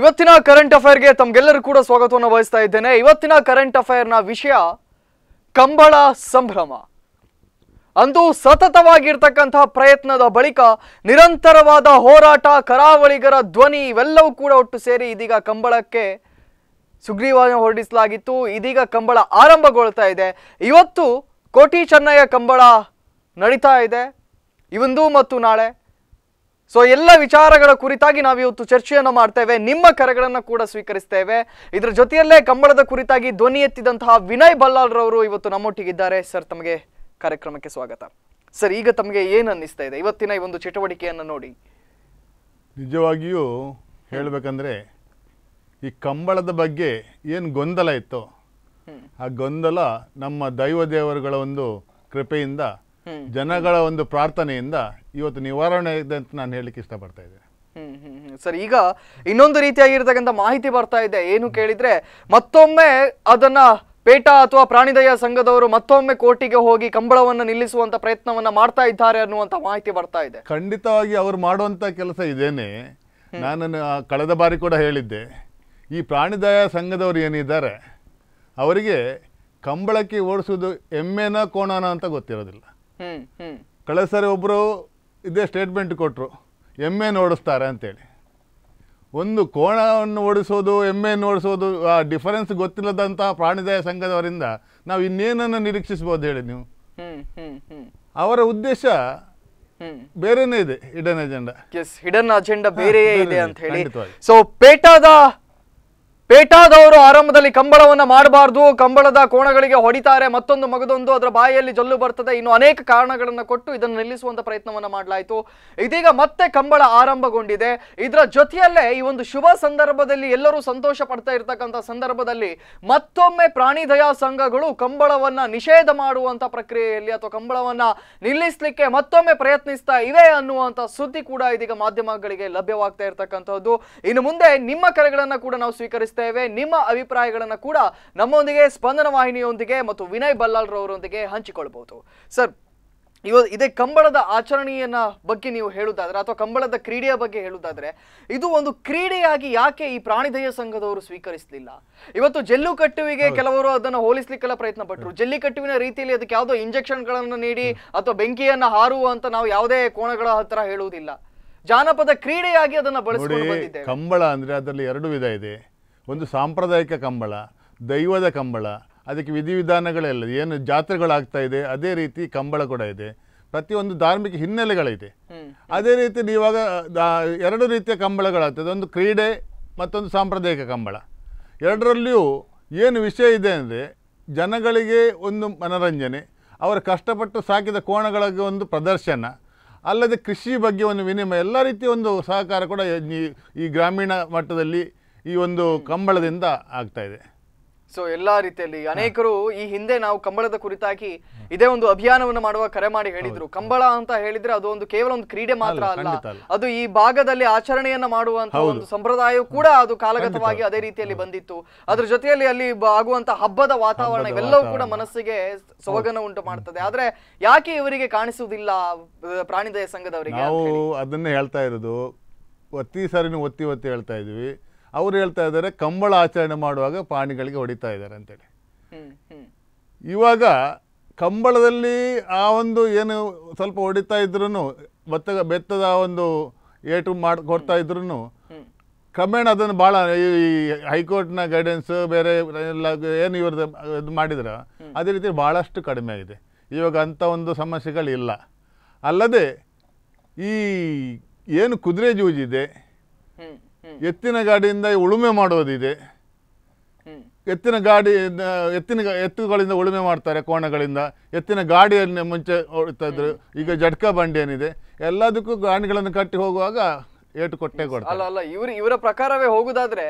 ಇವತ್ತಿನ ಕರೆಂಟ್ ಅಫೈರ್ಗೆ ತಮ್ಗೆಲ್ಲರೂ ಕೂಡ ಸ್ವಾಗತವನ್ನು ವಹಿಸ್ತಾ ಇದ್ದೇನೆ ಇವತ್ತಿನ ಕರೆಂಟ್ ಅಫೈರ್ನ ವಿಷಯ ಕಂಬಳ ಸಂಭ್ರಮ ಅಂದು ಸತತವಾಗಿರ್ತಕ್ಕಂತಹ ಪ್ರಯತ್ನದ ಬಳಿಕ ನಿರಂತರವಾದ ಹೋರಾಟ ಕರಾವಳಿಗರ ಧ್ವನಿ ಇವೆಲ್ಲವೂ ಕೂಡ ಒಟ್ಟು ಸೇರಿ ಇದೀಗ ಕಂಬಳಕ್ಕೆ ಸುಗ್ರೀವಾಜ್ಞೆ ಹೊರಡಿಸಲಾಗಿತ್ತು ಇದೀಗ ಕಂಬಳ ಆರಂಭಗೊಳ್ತಾ ಇದೆ ಇವತ್ತು ಕೋಟಿ ಚೆನ್ನಯ್ಯ ಕಂಬಳ ನಡೀತಾ ಇದೆ ಇವಂದು ಮತ್ತು ನಾಳೆ ಸೊ ಎಲ್ಲ ವಿಚಾರಗಳ ಕುರಿತಾಗಿ ನಾವು ಇವತ್ತು ಚರ್ಚೆಯನ್ನು ಮಾಡ್ತೇವೆ ನಿಮ್ಮ ಕರೆಗಳನ್ನು ಕೂಡ ಸ್ವೀಕರಿಸ್ತೇವೆ ಇದರ ಜೊತೆಯಲ್ಲೇ ಕಂಬಳದ ಕುರಿತಾಗಿ ಧ್ವನಿ ಎತ್ತಿದಂತಹ ವಿನಯ್ ಬಲ್ಲಾಲ್ರವರು ಇವತ್ತು ನಮ್ಮೊಟ್ಟಿಗಿದ್ದಾರೆ ಸರ್ ತಮಗೆ ಕಾರ್ಯಕ್ರಮಕ್ಕೆ ಸ್ವಾಗತ ಸರ್ ಈಗ ತಮಗೆ ಏನು ಅನ್ನಿಸ್ತಾ ಇದೆ ಇವತ್ತಿನ ಈ ಒಂದು ಚಟುವಟಿಕೆಯನ್ನು ನೋಡಿ ನಿಜವಾಗಿಯೂ ಹೇಳಬೇಕಂದ್ರೆ ಈ ಕಂಬಳದ ಬಗ್ಗೆ ಏನು ಗೊಂದಲ ಇತ್ತು ಆ ಗೊಂದಲ ನಮ್ಮ ದೈವ ದೇವರುಗಳ ಒಂದು ಕೃಪೆಯಿಂದ ಜನಗಳ ಒಂದು ಪ್ರಾರ್ಥನೆಯಿಂದ ಇವತ್ತು ನಿವಾರಣೆ ಇದೆ ಅಂತ ನಾನು ಹೇಳಲಿಕ್ಕೆ ಇಷ್ಟಪಡ್ತಾ ಇದ್ದೇನೆ ಸರ್ ಈಗ ಇನ್ನೊಂದು ರೀತಿಯಾಗಿರ್ತಕ್ಕಂಥ ಮಾಹಿತಿ ಬರ್ತಾ ಇದೆ ಏನು ಕೇಳಿದ್ರೆ ಮತ್ತೊಮ್ಮೆ ಅದನ್ನ ಪೇಟಾ ಅಥವಾ ಪ್ರಾಣಿದಯ ಸಂಘದವರು ಮತ್ತೊಮ್ಮೆ ಕೋರ್ಟಿಗೆ ಹೋಗಿ ಕಂಬಳವನ್ನು ನಿಲ್ಲಿಸುವಂತ ಪ್ರಯತ್ನವನ್ನ ಮಾಡ್ತಾ ಇದ್ದಾರೆ ಅನ್ನುವಂತ ಮಾಹಿತಿ ಬರ್ತಾ ಇದೆ ಖಂಡಿತವಾಗಿ ಅವರು ಮಾಡುವಂತ ಕೆಲಸ ಇದೇನೆ ನಾನು ಕಳೆದ ಬಾರಿ ಕೂಡ ಹೇಳಿದ್ದೆ ಈ ಪ್ರಾಣಿದಯ ಸಂಘದವರು ಏನಿದ್ದಾರೆ ಅವರಿಗೆ ಕಂಬಳಕ್ಕೆ ಓಡಿಸೋದು ಎಮ್ಮೆನ ಕೋಣನ ಅಂತ ಗೊತ್ತಿರೋದಿಲ್ಲ ಕಳೆದ ಸರಿ ಒಬ್ಬರು ಇದೇ ಸ್ಟೇಟ್ಮೆಂಟ್ ಕೊಟ್ಟರು ಎಮ್ಮೆನ ಓಡಿಸ್ತಾರೆ ಅಂತೇಳಿ ಒಂದು ಕೋಣವನ್ನು ಓಡಿಸೋದು ಎಮ್ಮೆಯನ್ನು ಓಡಿಸೋದು ಆ ಡಿಫರೆನ್ಸ್ ಗೊತ್ತಿಲ್ಲದಂತಹ ಪ್ರಾಣಿದಾಯ ಸಂಘದವರಿಂದ ನಾವು ಇನ್ನೇನನ್ನು ನಿರೀಕ್ಷಿಸ್ಬೋದು ಹೇಳಿ ನೀವು ಅವರ ಉದ್ದೇಶ ಬೇರೆನೇ ಇದೆ ಹಿಡನ್ ಅಜೆಂಡಾ ಹಿಡನ್ ಅಜೆಂಡಾ ಬೇರೆ ಇದೆ ಅಂತ ಹೇಳಿ ಸೊ ಪೇಟಾದ ಪೇಟಾದವರು ಆರಂಭದಲ್ಲಿ ಕಂಬಳವನ್ನು ಮಾಡಬಾರ್ದು ಕಂಬಳದ ಕೋಣಗಳಿಗೆ ಹೊಡಿತಾರೆ ಮತ್ತೊಂದು ಮಗದೊಂದು ಅದರ ಬಾಯಿಯಲ್ಲಿ ಜಲ್ಲು ಬರ್ತದೆ ಇನ್ನು ಅನೇಕ ಕಾರಣಗಳನ್ನು ಕೊಟ್ಟು ಇದನ್ನು ನಿಲ್ಲಿಸುವಂತ ಪ್ರಯತ್ನವನ್ನ ಮಾಡಲಾಯಿತು ಇದೀಗ ಮತ್ತೆ ಕಂಬಳ ಆರಂಭಗೊಂಡಿದೆ ಇದರ ಜೊತೆಯಲ್ಲೇ ಈ ಒಂದು ಶುಭ ಸಂದರ್ಭದಲ್ಲಿ ಎಲ್ಲರೂ ಸಂತೋಷ ಪಡ್ತಾ ಇರತಕ್ಕಂಥ ಸಂದರ್ಭದಲ್ಲಿ ಮತ್ತೊಮ್ಮೆ ಪ್ರಾಣಿ ದಯಾ ಸಂಘಗಳು ಕಂಬಳವನ್ನ ನಿಷೇಧ ಮಾಡುವಂತ ಪ್ರಕ್ರಿಯೆಯಲ್ಲಿ ಅಥವಾ ಕಂಬಳವನ್ನ ನಿಲ್ಲಿಸಲಿಕ್ಕೆ ಮತ್ತೊಮ್ಮೆ ಪ್ರಯತ್ನಿಸ್ತಾ ಇವೆ ಅನ್ನುವಂಥ ಸುದ್ದಿ ಕೂಡ ಇದೀಗ ಮಾಧ್ಯಮಗಳಿಗೆ ಲಭ್ಯವಾಗ್ತಾ ಇರ್ತಕ್ಕಂಥದ್ದು ಇನ್ನು ಮುಂದೆ ನಿಮ್ಮ ಕರೆಗಳನ್ನು ಕೂಡ ನಾವು ಸ್ವೀಕರಿಸ್ತಾ ಬಯಸ್ತೇವೆ ನಿಮ್ಮ ಅಭಿಪ್ರಾಯಗಳನ್ನು ಕೂಡ ನಮ್ಮೊಂದಿಗೆ ಸ್ಪಂದನ ವಾಹಿನಿಯೊಂದಿಗೆ ಮತ್ತು ವಿನಯ್ ಬಲ್ಲಾಲ್ ರವರೊಂದಿಗೆ ಹಂಚಿಕೊಳ್ಬಹುದು ಸರ್ ಇವ ಇದೇ ಕಂಬಳದ ಆಚರಣೆಯನ್ನ ಬಗ್ಗೆ ನೀವು ಹೇಳುದಾದ್ರೆ ಅಥವಾ ಕಂಬಳದ ಕ್ರೀಡೆಯ ಬಗ್ಗೆ ಹೇಳುದಾದ್ರೆ ಇದು ಒಂದು ಕ್ರೀಡೆಯಾಗಿ ಯಾಕೆ ಈ ಪ್ರಾಣಿದಯ ಸಂಘದವರು ಸ್ವೀಕರಿಸಲಿಲ್ಲ ಇವತ್ತು ಜಲ್ಲು ಕಟ್ಟುವಿಗೆ ಕೆಲವರು ಅದನ್ನ ಹೋಲಿಸ್ಲಿಕ್ಕೆಲ್ಲ ಪ್ರಯತ್ನ ಪಟ್ಟರು ಜಲ್ಲಿ ಕಟ್ಟುವಿನ ರೀತಿಯಲ್ಲಿ ಅದಕ್ಕೆ ಯಾವುದೋ ಗಳನ್ನ ನೀಡಿ ಅಥವಾ ಬೆಂಕಿಯನ್ನ ಹಾರುವ ಅಂತ ನಾವು ಯಾವುದೇ ಕೋಣಗಳ ಹತ್ರ ಹೇಳುವುದಿಲ್ಲ ಜಾನಪದ ಕ್ರೀಡೆಯಾಗಿ ಅದನ್ನ ಬಳಸಿಕೊಂಡು ಕಂಬಳ ಅಂದ್ರೆ ಅದರಲ್ಲಿ ಎರಡು ವಿಧ ಇದೆ ಒಂದು ಸಾಂಪ್ರದಾಯಿಕ ಕಂಬಳ ದೈವದ ಕಂಬಳ ಅದಕ್ಕೆ ವಿಧಿವಿಧಾನಗಳೆಲ್ಲ ಏನು ಜಾತ್ರೆಗಳಾಗ್ತಾ ಇದೆ ಅದೇ ರೀತಿ ಕಂಬಳ ಕೂಡ ಇದೆ ಪ್ರತಿಯೊಂದು ಧಾರ್ಮಿಕ ಹಿನ್ನೆಲೆಗಳಿದೆ ಅದೇ ರೀತಿ ಇವಾಗ ಎರಡು ರೀತಿಯ ಕಂಬಳಗಳಾಗ್ತದೆ ಒಂದು ಕ್ರೀಡೆ ಮತ್ತೊಂದು ಸಾಂಪ್ರದಾಯಿಕ ಕಂಬಳ ಎರಡರಲ್ಲಿಯೂ ಏನು ವಿಷಯ ಇದೆ ಅಂದರೆ ಜನಗಳಿಗೆ ಒಂದು ಮನರಂಜನೆ ಅವರು ಕಷ್ಟಪಟ್ಟು ಸಾಕಿದ ಕೋಣಗಳಿಗೆ ಒಂದು ಪ್ರದರ್ಶನ ಅಲ್ಲದೆ ಕೃಷಿ ಬಗ್ಗೆ ಒಂದು ವಿನಿಮಯ ಎಲ್ಲ ರೀತಿಯ ಒಂದು ಸಹಕಾರ ಕೂಡ ಈ ಗ್ರಾಮೀಣ ಮಟ್ಟದಲ್ಲಿ ಈ ಒಂದು ಕಂಬಳದಿಂದ ಆಗ್ತಾ ಇದೆ ಸೊ ಎಲ್ಲಾ ರೀತಿಯಲ್ಲಿ ಅನೇಕರು ಈ ಹಿಂದೆ ನಾವು ಕಂಬಳದ ಕುರಿತಾಗಿ ಇದೇ ಒಂದು ಅಭಿಯಾನವನ್ನು ಮಾಡುವ ಕರೆ ಮಾಡಿ ಹೇಳಿದ್ರು ಕಂಬಳ ಅಂತ ಹೇಳಿದ್ರೆ ಅದು ಒಂದು ಕೇವಲ ಒಂದು ಕ್ರೀಡೆ ಮಾತ್ರ ಅಲ್ಲ ಅದು ಈ ಭಾಗದಲ್ಲಿ ಆಚರಣೆಯನ್ನ ಮಾಡುವಂತಹ ಒಂದು ಸಂಪ್ರದಾಯವು ಕೂಡ ಅದು ಕಾಲಗತವಾಗಿ ಅದೇ ರೀತಿಯಲ್ಲಿ ಬಂದಿತ್ತು ಅದ್ರ ಜೊತೆಯಲ್ಲಿ ಅಲ್ಲಿ ಆಗುವಂತಹ ಹಬ್ಬದ ವಾತಾವರಣ ಇವೆಲ್ಲವೂ ಕೂಡ ಮನಸ್ಸಿಗೆ ಸೊಗನ ಉಂಟು ಮಾಡ್ತದೆ ಆದ್ರೆ ಯಾಕೆ ಇವರಿಗೆ ಕಾಣಿಸುವುದಿಲ್ಲ ಪ್ರಾಣಿದಯ ಸಂಘದವರಿಗೆ ಅದನ್ನೇ ಹೇಳ್ತಾ ಇರೋದು ಒತ್ತಿ ಸರಿನೂ ಒತ್ತಿ ಒತ್ತಿ ಹೇಳ್ತಾ ಇದ್ವಿ ಅವ್ರು ಹೇಳ್ತಾ ಇದ್ದಾರೆ ಕಂಬಳ ಆಚರಣೆ ಮಾಡುವಾಗ ಪ್ರಾಣಿಗಳಿಗೆ ಹೊಡಿತಾ ಇದ್ದಾರೆ ಅಂತೇಳಿ ಇವಾಗ ಕಂಬಳದಲ್ಲಿ ಆ ಒಂದು ಏನು ಸ್ವಲ್ಪ ಹೊಡಿತಾ ಇದ್ರೂ ಭತ್ತ ಬೆತ್ತದ ಒಂದು ಏಟು ಮಾಡಿ ಕೊಡ್ತಾ ಇದ್ರೂ ಕ್ರಮೇಣ ಅದನ್ನು ಭಾಳ ಈ ಹೈಕೋರ್ಟ್ನ ಗೈಡೆನ್ಸ್ ಬೇರೆ ಎಲ್ಲ ಏನು ಇವ್ರದ್ದು ಇದು ಮಾಡಿದ್ರೆ ಅದೇ ರೀತಿ ಭಾಳಷ್ಟು ಕಡಿಮೆ ಆಗಿದೆ ಇವಾಗ ಅಂಥ ಒಂದು ಸಮಸ್ಯೆಗಳಿಲ್ಲ ಅಲ್ಲದೆ ಈ ಏನು ಕುದುರೆ ಜೂಜಿದೆ ಎತ್ತಿನ ಗಾಡಿಯಿಂದ ಉಳುಮೆ ಮಾಡೋದಿದೆ ಎತ್ತಿನ ಗಾಡಿ ಎತ್ತಿನ ಎತ್ತುಗಳಿಂದ ಉಳುಮೆ ಮಾಡ್ತಾರೆ ಕೋಣಗಳಿಂದ ಎತ್ತಿನ ಗಾಡಿಯಲ್ಲಿ ಮುಂಚೆ ಹೊಡ್ತಾ ಇದ್ರು ಈಗ ಜಟ್ಕಾ ಬಂಡಿ ಏನಿದೆ ಎಲ್ಲದಕ್ಕೂ ಗಾಡಿಗಳನ್ನು ಕಟ್ಟಿ ಹೋಗುವಾಗ ಏಟು ಕೊಟ್ಟೆ ಅಲ್ಲ ಅಲ್ಲ ಇವರ ಪ್ರಕಾರವೇ ಹೋಗುದಾದ್ರೆ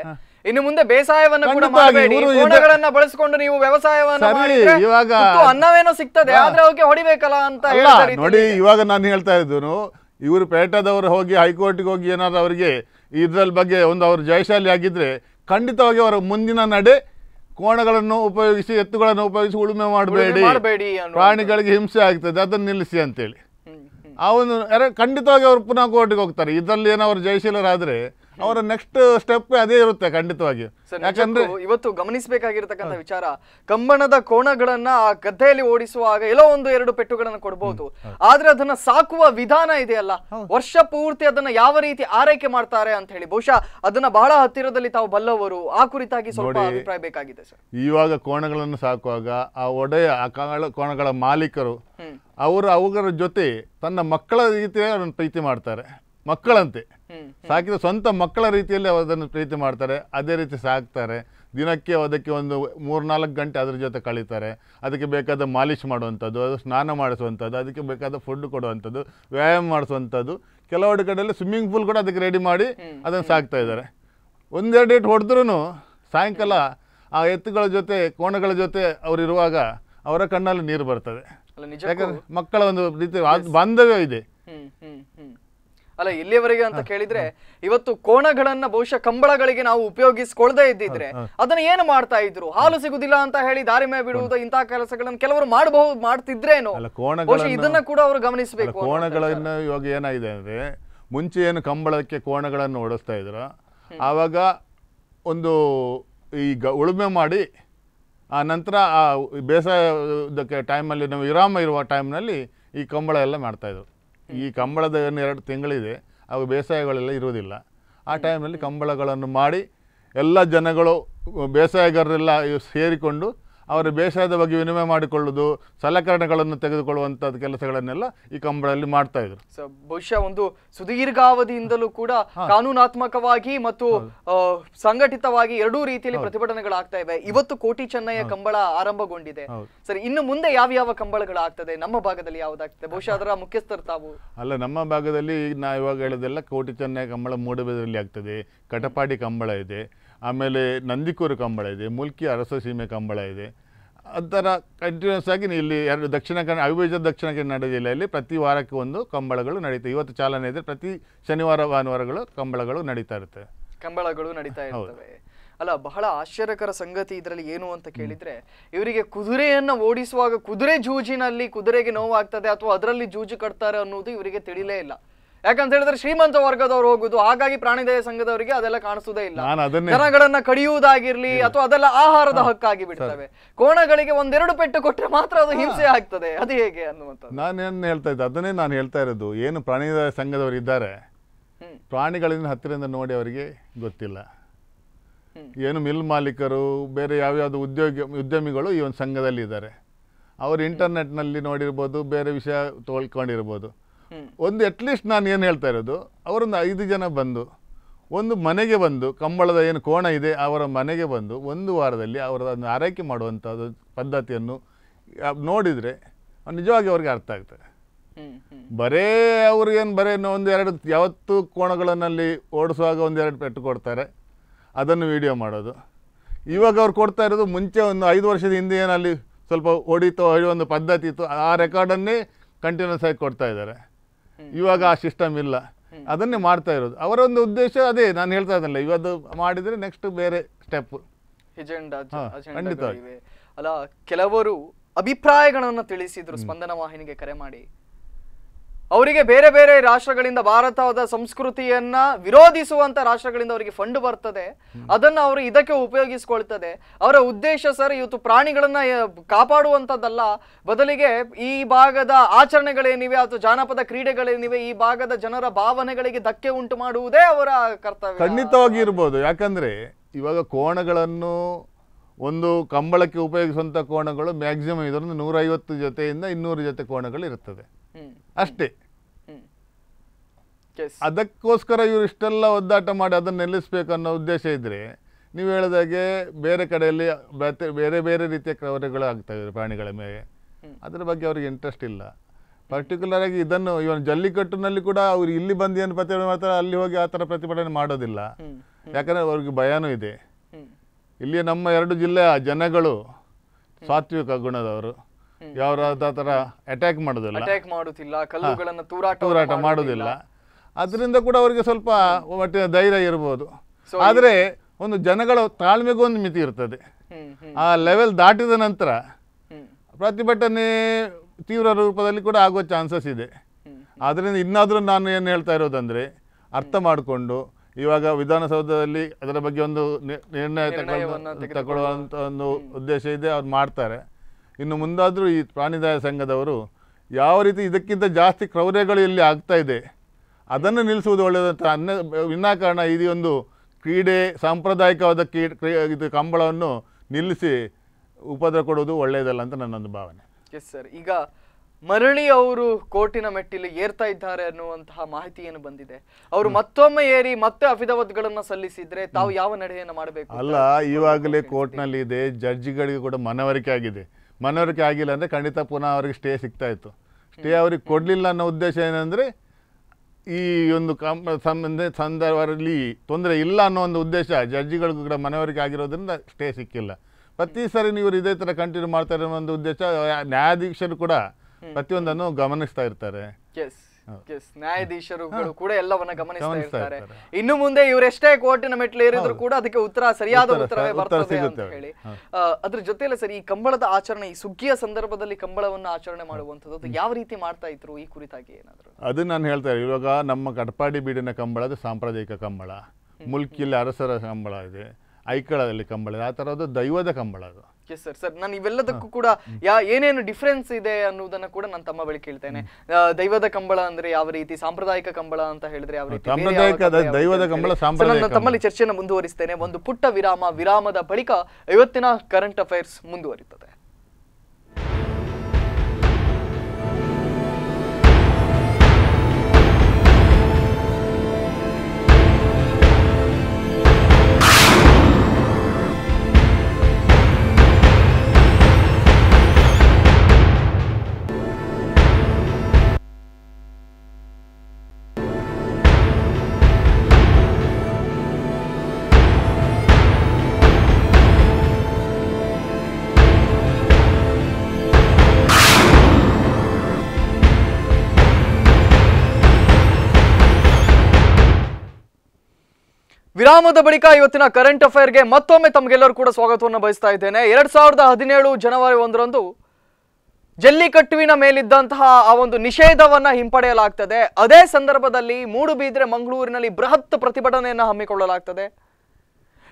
ಇನ್ನು ಮುಂದೆ ಬೇಸಾಯವನ್ನು ಕೂಡ ಮಾಡಬೇಡಿ ಕೋಣಗಳನ್ನ ಬಳಸಿಕೊಂಡು ನೀವು ವ್ಯವಸಾಯವನ್ನು ಮಾಡಿದ್ರೆ ಇವಾಗ ಅನ್ನವೇನೋ ಸಿಗ್ತದೆ ಆದ್ರೆ ಅವಕ್ಕೆ ಹೊಡಿಬೇಕಲ್ಲ ಅಂತ ನೋಡಿ ಇವಾಗ ನಾನು ಹೇಳ್ತಾ ಇದ್ದೀನಿ ಇವರು ಪೇಟದವರು ಹೋಗಿ ಹೈಕೋರ್ಟ್ಗೆ ಹೋಗಿ ಏನಾದ್ರು ಅವರಿಗೆ ಇದ್ರಲ್ಲಿ ಬಗ್ಗೆ ಒಂದು ಅವರು ಜಯಶಾಲಿ ಆಗಿದ್ದರೆ ಖಂಡಿತವಾಗಿ ಅವರ ಮುಂದಿನ ನಡೆ ಕೋಣಗಳನ್ನು ಉಪಯೋಗಿಸಿ ಎತ್ತುಗಳನ್ನು ಉಪಯೋಗಿಸಿ ಉಳುಮೆ ಮಾಡಬೇಡಿ ಪ್ರಾಣಿಗಳಿಗೆ ಹಿಂಸೆ ಆಗ್ತದೆ ಅದನ್ನು ನಿಲ್ಲಿಸಿ ಅಂತೇಳಿ ಆ ಒಂದು ಖಂಡಿತವಾಗಿ ಅವರು ಪುನಃ ಕೋರ್ಟಿಗೆ ಹೋಗ್ತಾರೆ ಇದರಲ್ಲಿ ಏನೋ ಅವರು ಜಯಶೀಲರಾದರೆ ಅವರ ನೆಕ್ಸ್ಟ್ ಸ್ಟೆಪ್ ಅದೇ ಇರುತ್ತೆ ಖಂಡಿತವಾಗಿ ಯಾಕಂದ್ರೆ ಇವತ್ತು ಗಮನಿಸಬೇಕಾಗಿರತಕ್ಕಂತ ವಿಚಾರ ಕಂಬಣದ ಕೋಣಗಳನ್ನ ಆ ಗದ್ದೆಯಲ್ಲಿ ಓಡಿಸುವಾಗ ಎಲ್ಲೋ ಒಂದು ಎರಡು ಪೆಟ್ಟುಗಳನ್ನು ಕೊಡಬಹುದು ಆದ್ರೆ ಅದನ್ನ ಸಾಕುವ ವಿಧಾನ ಅಲ್ಲ ವರ್ಷ ಪೂರ್ತಿ ಅದನ್ನ ಯಾವ ರೀತಿ ಆರೈಕೆ ಮಾಡ್ತಾರೆ ಅಂತ ಹೇಳಿ ಬಹುಶಃ ಅದನ್ನ ಬಹಳ ಹತ್ತಿರದಲ್ಲಿ ತಾವು ಬಲ್ಲವರು ಆ ಕುರಿತಾಗಿ ಸ್ವಲ್ಪ ಅಭಿಪ್ರಾಯ ಬೇಕಾಗಿದೆ ಸರ್ ಇವಾಗ ಕೋಣಗಳನ್ನು ಸಾಕುವಾಗ ಆ ಒಡೆಯ ಆ ಕೋಣಗಳ ಮಾಲೀಕರು ಅವರು ಅವುಗಳ ಜೊತೆ ತನ್ನ ಮಕ್ಕಳ ರೀತಿಯ ಪ್ರೀತಿ ಮಾಡ್ತಾರೆ ಮಕ್ಕಳಂತೆ ಸಾಕಿದ ಸ್ವಂತ ಮಕ್ಕಳ ರೀತಿಯಲ್ಲಿ ಅದನ್ನು ಪ್ರೀತಿ ಮಾಡ್ತಾರೆ ಅದೇ ರೀತಿ ಸಾಕ್ತಾರೆ ದಿನಕ್ಕೆ ಅದಕ್ಕೆ ಒಂದು ನಾಲ್ಕು ಗಂಟೆ ಅದ್ರ ಜೊತೆ ಕಳೀತಾರೆ ಅದಕ್ಕೆ ಬೇಕಾದ ಮಾಲಿಶ್ ಮಾಡುವಂಥದ್ದು ಅದು ಸ್ನಾನ ಮಾಡಿಸುವಂಥದ್ದು ಅದಕ್ಕೆ ಬೇಕಾದ ಫುಡ್ ಕೊಡುವಂಥದ್ದು ವ್ಯಾಯಾಮ ಮಾಡಿಸುವಂಥದ್ದು ಕೆಲವೆರಡು ಕಡೆಯಲ್ಲಿ ಸ್ವಿಮ್ಮಿಂಗ್ ಪೂಲ್ ಕೂಡ ಅದಕ್ಕೆ ರೆಡಿ ಮಾಡಿ ಅದನ್ನು ಸಾಕ್ತಾ ಇದ್ದಾರೆ ಒಂದೆರಡು ಡೇಟ್ ಹೊಡೆದ್ರೂ ಸಾಯಂಕಾಲ ಆ ಎತ್ತುಗಳ ಜೊತೆ ಕೋಣಗಳ ಜೊತೆ ಇರುವಾಗ ಅವರ ಕಣ್ಣಲ್ಲಿ ನೀರು ಬರ್ತದೆ ಯಾಕಂದ್ರೆ ಮಕ್ಕಳ ಒಂದು ರೀತಿ ಬಾಂಧವ್ಯ ಇದೆ ಅಲ್ಲ ಇಲ್ಲಿಯವರೆಗೆ ಅಂತ ಕೇಳಿದ್ರೆ ಇವತ್ತು ಕೋಣಗಳನ್ನ ಬಹುಶಃ ಕಂಬಳಗಳಿಗೆ ನಾವು ಉಪಯೋಗಿಸಿಕೊಳ್ಳದೆ ಇದ್ದಿದ್ರೆ ಅದನ್ನ ಏನು ಮಾಡ್ತಾ ಇದ್ರು ಹಾಲು ಸಿಗುದಿಲ್ಲ ಅಂತ ಹೇಳಿ ದಾರಿ ಮೇಲೆ ಬಿಡುವುದು ಇಂತಹ ಕೆಲಸಗಳನ್ನು ಕೆಲವರು ಮಾಡಬಹುದು ಮಾಡ್ತಿದ್ರೇನು ಇದನ್ನ ಕೂಡ ಅವರು ಗಮನಿಸಬೇಕು ಕೋಣಗಳನ್ನು ಇವಾಗ ಏನಾಗಿದೆ ಅಂದ್ರೆ ಮುಂಚೆ ಏನು ಕಂಬಳಕ್ಕೆ ಕೋಣಗಳನ್ನು ಓಡಿಸ್ತಾ ಇದ್ರು ಆವಾಗ ಒಂದು ಈ ಉಳುಮೆ ಮಾಡಿ ಆ ನಂತರ ಆ ಬೇಸಾಯದಕ್ಕೆ ಟೈಮಲ್ಲಿ ನಾವು ವಿರಾಮ ಇರುವ ಟೈಮ್ನಲ್ಲಿ ಈ ಕಂಬಳ ಎಲ್ಲ ಮಾಡ್ತಾಯಿದ್ರು ಈ ಕಂಬಳದ ಏನು ಎರಡು ತಿಂಗಳಿದೆ ಅವು ಬೇಸಾಯಗಳೆಲ್ಲ ಇರುವುದಿಲ್ಲ ಆ ಟೈಮಲ್ಲಿ ಕಂಬಳಗಳನ್ನು ಮಾಡಿ ಎಲ್ಲ ಜನಗಳು ಬೇಸಾಯಗಾರರೆಲ್ಲ ಸೇರಿಕೊಂಡು ಅವರ ಬೇಸಾಯದ ಬಗ್ಗೆ ವಿನಿಮಯ ಮಾಡಿಕೊಳ್ಳೋದು ಸಲಕರಣೆಗಳನ್ನು ತೆಗೆದುಕೊಳ್ಳುವಂತಹ ಕೆಲಸಗಳನ್ನೆಲ್ಲ ಈ ಕಂಬಳಲ್ಲಿ ಮಾಡ್ತಾ ಇದ್ರು ಬಹುಶಃ ಒಂದು ಸುದೀರ್ಘಾವಧಿಯಿಂದಲೂ ಕೂಡ ಕಾನೂನಾತ್ಮಕವಾಗಿ ಮತ್ತು ಸಂಘಟಿತವಾಗಿ ಎರಡೂ ರೀತಿಯಲ್ಲಿ ಪ್ರತಿಭಟನೆಗಳಾಗ್ತಾ ಇವೆ ಇವತ್ತು ಕೋಟಿ ಚೆನ್ನಯ್ಯ ಕಂಬಳ ಆರಂಭಗೊಂಡಿದೆ ಸರಿ ಇನ್ನು ಮುಂದೆ ಯಾವ ಯಾವ ಕಂಬಳಗಳಾಗ್ತದೆ ನಮ್ಮ ಭಾಗದಲ್ಲಿ ಯಾವ್ದಾಗ್ತದೆ ಬಹುಶಃ ಅದರ ಮುಖ್ಯಸ್ಥರು ತಾವು ಅಲ್ಲ ನಮ್ಮ ಭಾಗದಲ್ಲಿ ನಾ ಇವಾಗ ಹೇಳಿದೆಲ್ಲ ಕೋಟಿ ಚೆನ್ನಯ್ಯ ಕಂಬಳ ಮೂಡಬೇದಲ್ಲಿ ಆಗ್ತದೆ ಕಟಪಾಡಿ ಕಂಬಳ ಇದೆ ಆಮೇಲೆ ನಂದಿಕೂರು ಕಂಬಳ ಇದೆ ಮುಲ್ಕಿ ಅರಸ ಸೀಮೆ ಕಂಬಳ ಇದೆ ಅದರ ಕಂಟಿನ್ಯೂಸ್ ಆಗಿ ಇಲ್ಲಿ ಎರಡು ದಕ್ಷಿಣ ಕನ್ನಡ ಅವಿಭಜಿತ ದಕ್ಷಿಣ ಕನ್ನಡ ಜಿಲ್ಲೆಯಲ್ಲಿ ಪ್ರತಿ ವಾರಕ್ಕೆ ಒಂದು ಕಂಬಳಗಳು ನಡೀತವೆ ಇವತ್ತು ಚಾಲನೆ ಇದೆ ಪ್ರತಿ ಶನಿವಾರ ಭಾನುವಾರಗಳು ಕಂಬಳಗಳು ನಡೀತಾ ಇರುತ್ತೆ ಕಂಬಳಗಳು ನಡೀತಾ ಇರ್ತವೆ ಅಲ್ಲ ಬಹಳ ಆಶ್ಚರ್ಯಕರ ಸಂಗತಿ ಇದರಲ್ಲಿ ಏನು ಅಂತ ಕೇಳಿದ್ರೆ ಇವರಿಗೆ ಕುದುರೆಯನ್ನು ಓಡಿಸುವಾಗ ಕುದುರೆ ಜೂಜಿನಲ್ಲಿ ಕುದುರೆಗೆ ನೋವಾಗ್ತದೆ ಅಥವಾ ಅದರಲ್ಲಿ ಜೂಜು ಕಟ್ತಾರೆ ಅನ್ನೋದು ಇವರಿಗೆ ತಿಳಿಲೇ ಇಲ್ಲ ಯಾಕಂತ ಹೇಳಿದ್ರೆ ಶ್ರೀಮಂತ ವರ್ಗದವ್ರು ಹೋಗುದು ಹಾಗಾಗಿ ಪ್ರಾಣಿದಯ ಸಂಘದವರಿಗೆ ಅದೆಲ್ಲ ಕಾಣಿಸುದೇ ಇಲ್ಲ ಜನಗಳನ್ನ ಕಡಿಯುವುದಾಗಿರ್ಲಿ ಅಥವಾ ಅದೆಲ್ಲ ಆಹಾರದ ಹಕ್ಕಾಗಿ ಬಿಡ್ತವೆ ಕೋಣಗಳಿಗೆ ಒಂದೆರಡು ಪೆಟ್ಟು ಕೊಟ್ಟರೆ ಮಾತ್ರ ಅದು ಹಿಂಸೆ ಆಗ್ತದೆ ಅದು ಹೇಗೆ ಅನ್ನುವಂಥದ್ದು ನಾನು ಏನ್ ಹೇಳ್ತಾ ಇದ್ದೆ ಅದನ್ನೇ ನಾನು ಹೇಳ್ತಾ ಇರೋದು ಏನು ಪ್ರಾಣಿದಯ ಸಂಘದವರು ಇದ್ದಾರೆ ಪ್ರಾಣಿಗಳಿಂದ ಹತ್ತಿರದಿಂದ ನೋಡಿ ಅವರಿಗೆ ಗೊತ್ತಿಲ್ಲ ಏನು ಮಿಲ್ ಮಾಲೀಕರು ಬೇರೆ ಯಾವ ಉದ್ಯೋಗ ಉದ್ಯಮಿಗಳು ಈ ಒಂದು ಸಂಘದಲ್ಲಿ ಇದ್ದಾರೆ ಅವರು ಇಂಟರ್ನೆಟ್ನಲ್ಲಿ ನೋಡಿರ್ಬೋದು ಬೇರೆ ವಿಷಯ ತೋಳ್ಕೊಂಡಿರ್ಬೋದು ಒಂದು ಅಟ್ಲೀಸ್ಟ್ ನಾನು ಏನು ಹೇಳ್ತಾ ಇರೋದು ಅವರೊಂದು ಐದು ಜನ ಬಂದು ಒಂದು ಮನೆಗೆ ಬಂದು ಕಂಬಳದ ಏನು ಕೋಣ ಇದೆ ಅವರ ಮನೆಗೆ ಬಂದು ಒಂದು ವಾರದಲ್ಲಿ ಅವರದನ್ನು ಆರೈಕೆ ಮಾಡುವಂಥದ್ದು ಪದ್ಧತಿಯನ್ನು ನೋಡಿದರೆ ನಿಜವಾಗಿ ಅವ್ರಿಗೆ ಅರ್ಥ ಆಗ್ತದೆ ಬರೇ ಅವ್ರಿಗೇನು ಬರೇ ಯಾವತ್ತು ಯಾವತ್ತು ಕೋಣಗಳನ್ನಲ್ಲಿ ಓಡಿಸುವಾಗ ಒಂದೆರಡು ಪೆಟ್ಟು ಕೊಡ್ತಾರೆ ಅದನ್ನು ವಿಡಿಯೋ ಮಾಡೋದು ಇವಾಗ ಅವ್ರು ಕೊಡ್ತಾ ಇರೋದು ಮುಂಚೆ ಒಂದು ಐದು ವರ್ಷದ ಹಿಂದೆ ಏನಲ್ಲಿ ಸ್ವಲ್ಪ ಹೊಡಿತೋ ಒಂದು ಪದ್ಧತಿ ಇತ್ತು ಆ ರೆಕಾರ್ಡನ್ನೇ ಕಂಟಿನ್ಯೂಸ್ ಆಗಿ ಕೊಡ್ತಾ ಇದ್ದಾರೆ ಇವಾಗ ಆ ಸಿಸ್ಟಮ್ ಇಲ್ಲ ಅದನ್ನೇ ಮಾಡ್ತಾ ಇರೋದು ಅವರ ಒಂದು ಉದ್ದೇಶ ಅದೇ ನಾನು ಹೇಳ್ತಾ ಇದ್ದಲ್ಲ ಇವತ್ತು ಮಾಡಿದ್ರೆ ನೆಕ್ಸ್ಟ್ ಬೇರೆ ಸ್ಟೆಪ್ ಖಂಡಿತ ಅಲ್ಲ ಕೆಲವರು ಅಭಿಪ್ರಾಯಗಳನ್ನು ತಿಳಿಸಿದ್ರು ಸ್ಪಂದನ ವಾಹಿನಿಗೆ ಕರೆ ಮಾಡಿ ಅವರಿಗೆ ಬೇರೆ ಬೇರೆ ರಾಷ್ಟ್ರಗಳಿಂದ ಭಾರತದ ಸಂಸ್ಕೃತಿಯನ್ನ ವಿರೋಧಿಸುವಂತ ರಾಷ್ಟ್ರಗಳಿಂದ ಅವರಿಗೆ ಫಂಡ್ ಬರ್ತದೆ ಅದನ್ನ ಅವರು ಇದಕ್ಕೆ ಉಪಯೋಗಿಸಿಕೊಳ್ತದೆ ಅವರ ಉದ್ದೇಶ ಸರ್ ಇವತ್ತು ಪ್ರಾಣಿಗಳನ್ನ ಕಾಪಾಡುವಂತದ್ದಲ್ಲ ಬದಲಿಗೆ ಈ ಭಾಗದ ಆಚರಣೆಗಳೇನಿವೆ ಅಥವಾ ಜಾನಪದ ಕ್ರೀಡೆಗಳೇನಿವೆ ಈ ಭಾಗದ ಜನರ ಭಾವನೆಗಳಿಗೆ ಧಕ್ಕೆ ಉಂಟು ಮಾಡುವುದೇ ಅವರ ಕರ್ತವ್ಯ ಖಂಡಿತವಾಗಿ ಇರ್ಬೋದು ಯಾಕಂದ್ರೆ ಇವಾಗ ಕೋಣಗಳನ್ನು ಒಂದು ಕಂಬಳಕ್ಕೆ ಉಪಯೋಗಿಸುವಂತ ಕೋಣಗಳು ಮ್ಯಾಕ್ಸಿಮಮ್ ಇದರಿಂದ ನೂರೈವತ್ತು ಜೊತೆಯಿಂದ ಇನ್ನೂರು ಜೊತೆ ಕೋಣಗಳು ಇರ್ತದೆ ಅಷ್ಟೇ ಅದಕ್ಕೋಸ್ಕರ ಇವರು ಇಷ್ಟೆಲ್ಲ ಒದ್ದಾಟ ಮಾಡಿ ಅದನ್ನು ನಿಲ್ಲಿಸಬೇಕು ಅನ್ನೋ ಉದ್ದೇಶ ಇದ್ದರೆ ನೀವು ಹೇಳಿದಾಗೆ ಬೇರೆ ಕಡೆಯಲ್ಲಿ ಬೇರೆ ಬೇರೆ ರೀತಿಯ ಕ್ರೌರ್ಯಗಳು ಆಗ್ತವೆ ಪ್ರಾಣಿಗಳ ಮೇಲೆ ಅದರ ಬಗ್ಗೆ ಅವ್ರಿಗೆ ಇಂಟ್ರೆಸ್ಟ್ ಇಲ್ಲ ಪರ್ಟಿಕ್ಯುಲರ್ ಆಗಿ ಇದನ್ನು ಇವನ್ ಜಲ್ಲಿಕಟ್ಟಿನಲ್ಲಿ ಕೂಡ ಅವ್ರು ಇಲ್ಲಿ ಬಂದು ಏನು ಪ್ರತಿಭಟನೆ ಮಾಡ್ತಾರೆ ಅಲ್ಲಿ ಹೋಗಿ ಆ ಥರ ಪ್ರತಿಭಟನೆ ಮಾಡೋದಿಲ್ಲ ಯಾಕಂದರೆ ಅವ್ರಿಗೆ ಭಯನೂ ಇದೆ ಇಲ್ಲಿ ನಮ್ಮ ಎರಡು ಜಿಲ್ಲೆಯ ಜನಗಳು ಸಾತ್ವಿಕ ಗುಣದವರು ಯಾವ ಅಟ್ಯಾಕ್ ಮಾಡೋದಿಲ್ಲ ಅಟ್ಯಾಕ್ ಮಾಡುದಿಲ್ಲ ಕಲ್ಲುಗಳನ್ನು ತೂರಾಟ ತೂರಾಟ ಮಾಡೋದಿಲ್ಲ ಅದರಿಂದ ಕೂಡ ಅವರಿಗೆ ಸ್ವಲ್ಪ ಒಟ್ಟಿನ ಧೈರ್ಯ ಇರಬಹುದು ಆದರೆ ಒಂದು ಜನಗಳ ತಾಳ್ಮೆಗೂ ಒಂದು ಮಿತಿ ಇರ್ತದೆ ಆ ಲೆವೆಲ್ ದಾಟಿದ ನಂತರ ಪ್ರತಿಭಟನೆ ತೀವ್ರ ರೂಪದಲ್ಲಿ ಕೂಡ ಆಗೋ ಚಾನ್ಸಸ್ ಇದೆ ಆದ್ದರಿಂದ ಇನ್ನಾದರೂ ನಾನು ಏನು ಹೇಳ್ತಾ ಇರೋದಂದರೆ ಅರ್ಥ ಮಾಡಿಕೊಂಡು ಇವಾಗ ವಿಧಾನಸೌಧದಲ್ಲಿ ಅದರ ಬಗ್ಗೆ ಒಂದು ನಿರ್ಣಯ ತಗೊಳ್ಳುವಂಥ ಒಂದು ಉದ್ದೇಶ ಇದೆ ಅವ್ರು ಮಾಡ್ತಾರೆ ಇನ್ನು ಮುಂದಾದರೂ ಈ ಪ್ರಾಣಿದಾಯ ಸಂಘದವರು ಯಾವ ರೀತಿ ಇದಕ್ಕಿಂತ ಜಾಸ್ತಿ ಕ್ರೌರ್ಯಗಳು ಇಲ್ಲಿ ಆಗ್ತಾ ಇದೆ ಅದನ್ನು ನಿಲ್ಲಿಸುವುದು ಒಳ್ಳೆಯದಂತ ಅನ್ನ ವಿನಾಕಾರಣ ಇದೊಂದು ಕ್ರೀಡೆ ಸಾಂಪ್ರದಾಯಿಕವಾದ ಕ್ರೀ ಇದು ಕಂಬಳವನ್ನು ನಿಲ್ಲಿಸಿ ಉಪದ್ರ ಕೊಡುವುದು ಒಳ್ಳೆಯದಲ್ಲ ಅಂತ ನನ್ನೊಂದು ಭಾವನೆ ಎಸ್ ಸರ್ ಈಗ ಮರಳಿ ಅವರು ಕೋರ್ಟಿನ ಮೆಟ್ಟಿಲು ಏರ್ತಾ ಇದ್ದಾರೆ ಅನ್ನುವಂತಹ ಮಾಹಿತಿ ಏನು ಬಂದಿದೆ ಅವರು ಮತ್ತೊಮ್ಮೆ ಏರಿ ಮತ್ತೆ ಅಫಿದಾವತ್ಗಳನ್ನು ಸಲ್ಲಿಸಿದ್ರೆ ತಾವು ಯಾವ ನಡೆಯನ್ನು ಮಾಡಬೇಕು ಅಲ್ಲ ಈವಾಗಲೇ ಕೋರ್ಟ್ನಲ್ಲಿ ಇದೆ ಜಡ್ಜಿಗಳಿಗೆ ಕೂಡ ಮನವರಿಕೆ ಆಗಿದೆ ಮನವರಿಕೆ ಆಗಿಲ್ಲ ಅಂದರೆ ಖಂಡಿತ ಪುನಃ ಅವರಿಗೆ ಸ್ಟೇ ಸಿಗ್ತಾ ಇತ್ತು ಸ್ಟೇ ಅವ್ರಿಗೆ ಕೊಡಲಿಲ್ಲ ಅನ್ನೋ ಉದ್ದೇಶ ಏನಂದರೆ ಈ ಒಂದು ಕಾಮ್ ಸಂಬಂಧ ಸಂದರ್ಭದಲ್ಲಿ ತೊಂದರೆ ಇಲ್ಲ ಅನ್ನೋ ಒಂದು ಉದ್ದೇಶ ಜಡ್ಜಿಗಳಿಗೂ ಕೂಡ ಮನವರಿಕೆ ಆಗಿರೋದ್ರಿಂದ ಸ್ಟೇ ಸಿಕ್ಕಿಲ್ಲ ಪ್ರತಿ ಸರಿ ನೀವು ಇದೇ ಥರ ಕಂಟಿನ್ಯೂ ಮಾಡ್ತಾರೆ ಅನ್ನೋ ಒಂದು ಉದ್ದೇಶ ನ್ಯಾಯಾಧೀಶರು ಕೂಡ ಪ್ರತಿಯೊಂದನ್ನು ಗಮನಿಸ್ತಾ ಇರ್ತಾರೆ ನ್ಯಾಯಾಧೀಶರುಗಳು ಕೂಡ ಎಲ್ಲವನ್ನ ಗಮನಿಸ್ತಾ ಇರ್ತಾರೆ ಇನ್ನು ಮುಂದೆ ಇವರೆಷ್ಟೇ ಕೋರ್ಟಿನ ಮೆಟ್ಲು ಏರಿದ್ರು ಕೂಡ ಅದಕ್ಕೆ ಉತ್ತರ ಸರಿಯಾದ ಉತ್ತರವೇ ಬರ್ತದೆ ಅಂತ ಹೇಳಿ ಅದ್ರ ಜೊತೆಯಲ್ಲ ಸರಿ ಈ ಕಂಬಳದ ಆಚರಣೆ ಈ ಸುಗ್ಗಿಯ ಸಂದರ್ಭದಲ್ಲಿ ಕಂಬಳವನ್ನು ಆಚರಣೆ ಮಾಡುವಂತದ್ದು ಯಾವ ರೀತಿ ಮಾಡ್ತಾ ಇದ್ರು ಈ ಕುರಿತಾಗಿ ಏನಾದ್ರು ಅದು ನಾನು ಹೇಳ್ತಾ ಇವಾಗ ನಮ್ಮ ಕಟ್ಪಾಡಿ ಬೀಡಿನ ಕಂಬಳ ಅದು ಸಾಂಪ್ರದಾಯಿಕ ಕಂಬಳ ಮುಲ್ಕಿಯಲ್ಲಿ ಅರಸರ ಕಂಬಳ ಇದೆ ಐಕಳದಲ್ಲಿ ಕಂಬಳ ಇದೆ ಆ ಥರದ್ದು ದೈವದ ಕಂಬಳ ಅದು ಸರ್ ಸರ್ ನಾನು ಇವೆಲ್ಲದಕ್ಕೂ ಕೂಡ ಯಾ ಏನೇನು ಡಿಫ್ರೆನ್ಸ್ ಇದೆ ಅನ್ನೋದನ್ನ ಕೂಡ ನಾನು ತಮ್ಮ ಬಳಿ ಕೇಳ್ತೇನೆ ದೈವದ ಕಂಬಳ ಅಂದ್ರೆ ಯಾವ ರೀತಿ ಸಾಂಪ್ರದಾಯಿಕ ಕಂಬಳ ಅಂತ ಹೇಳಿದ್ರೆ ಯಾವ ರೀತಿ ದೈವದ ಕಂಬಳ ತಮ್ಮಲ್ಲಿ ಚರ್ಚೆಯನ್ನು ಮುಂದುವರಿಸ್ತೇನೆ ಒಂದು ಪುಟ್ಟ ವಿರಾಮ ವಿರಾಮದ ಬಳಿಕ ಇವತ್ತಿನ ಕರೆಂಟ್ ಅಫೇರ್ಸ್ ಮುಂದುವರಿತದೆ ವಿರಾಮದ ಬಳಿಕ ಇವತ್ತಿನ ಕರೆಂಟ್ ಅಫೇರ್ಗೆ ಮತ್ತೊಮ್ಮೆ ತಮಗೆಲ್ಲರೂ ಕೂಡ ಸ್ವಾಗತವನ್ನು ಬಯಸ್ತಾ ಇದ್ದೇನೆ ಎರಡ್ ಸಾವಿರದ ಹದಿನೇಳು ಜನವರಿ ಒಂದರಂದು ಜಲ್ಲಿಕಟ್ಟುವಿನ ಮೇಲಿದ್ದಂತಹ ಆ ಒಂದು ನಿಷೇಧವನ್ನ ಹಿಂಪಡೆಯಲಾಗ್ತದೆ ಅದೇ ಸಂದರ್ಭದಲ್ಲಿ ಮೂಡುಬಿದ್ರೆ ಮಂಗಳೂರಿನಲ್ಲಿ ಬೃಹತ್ ಪ್ರತಿಭಟನೆಯನ್ನು ಹಮ್ಮಿಕೊಳ್ಳಲಾಗ್ತದೆ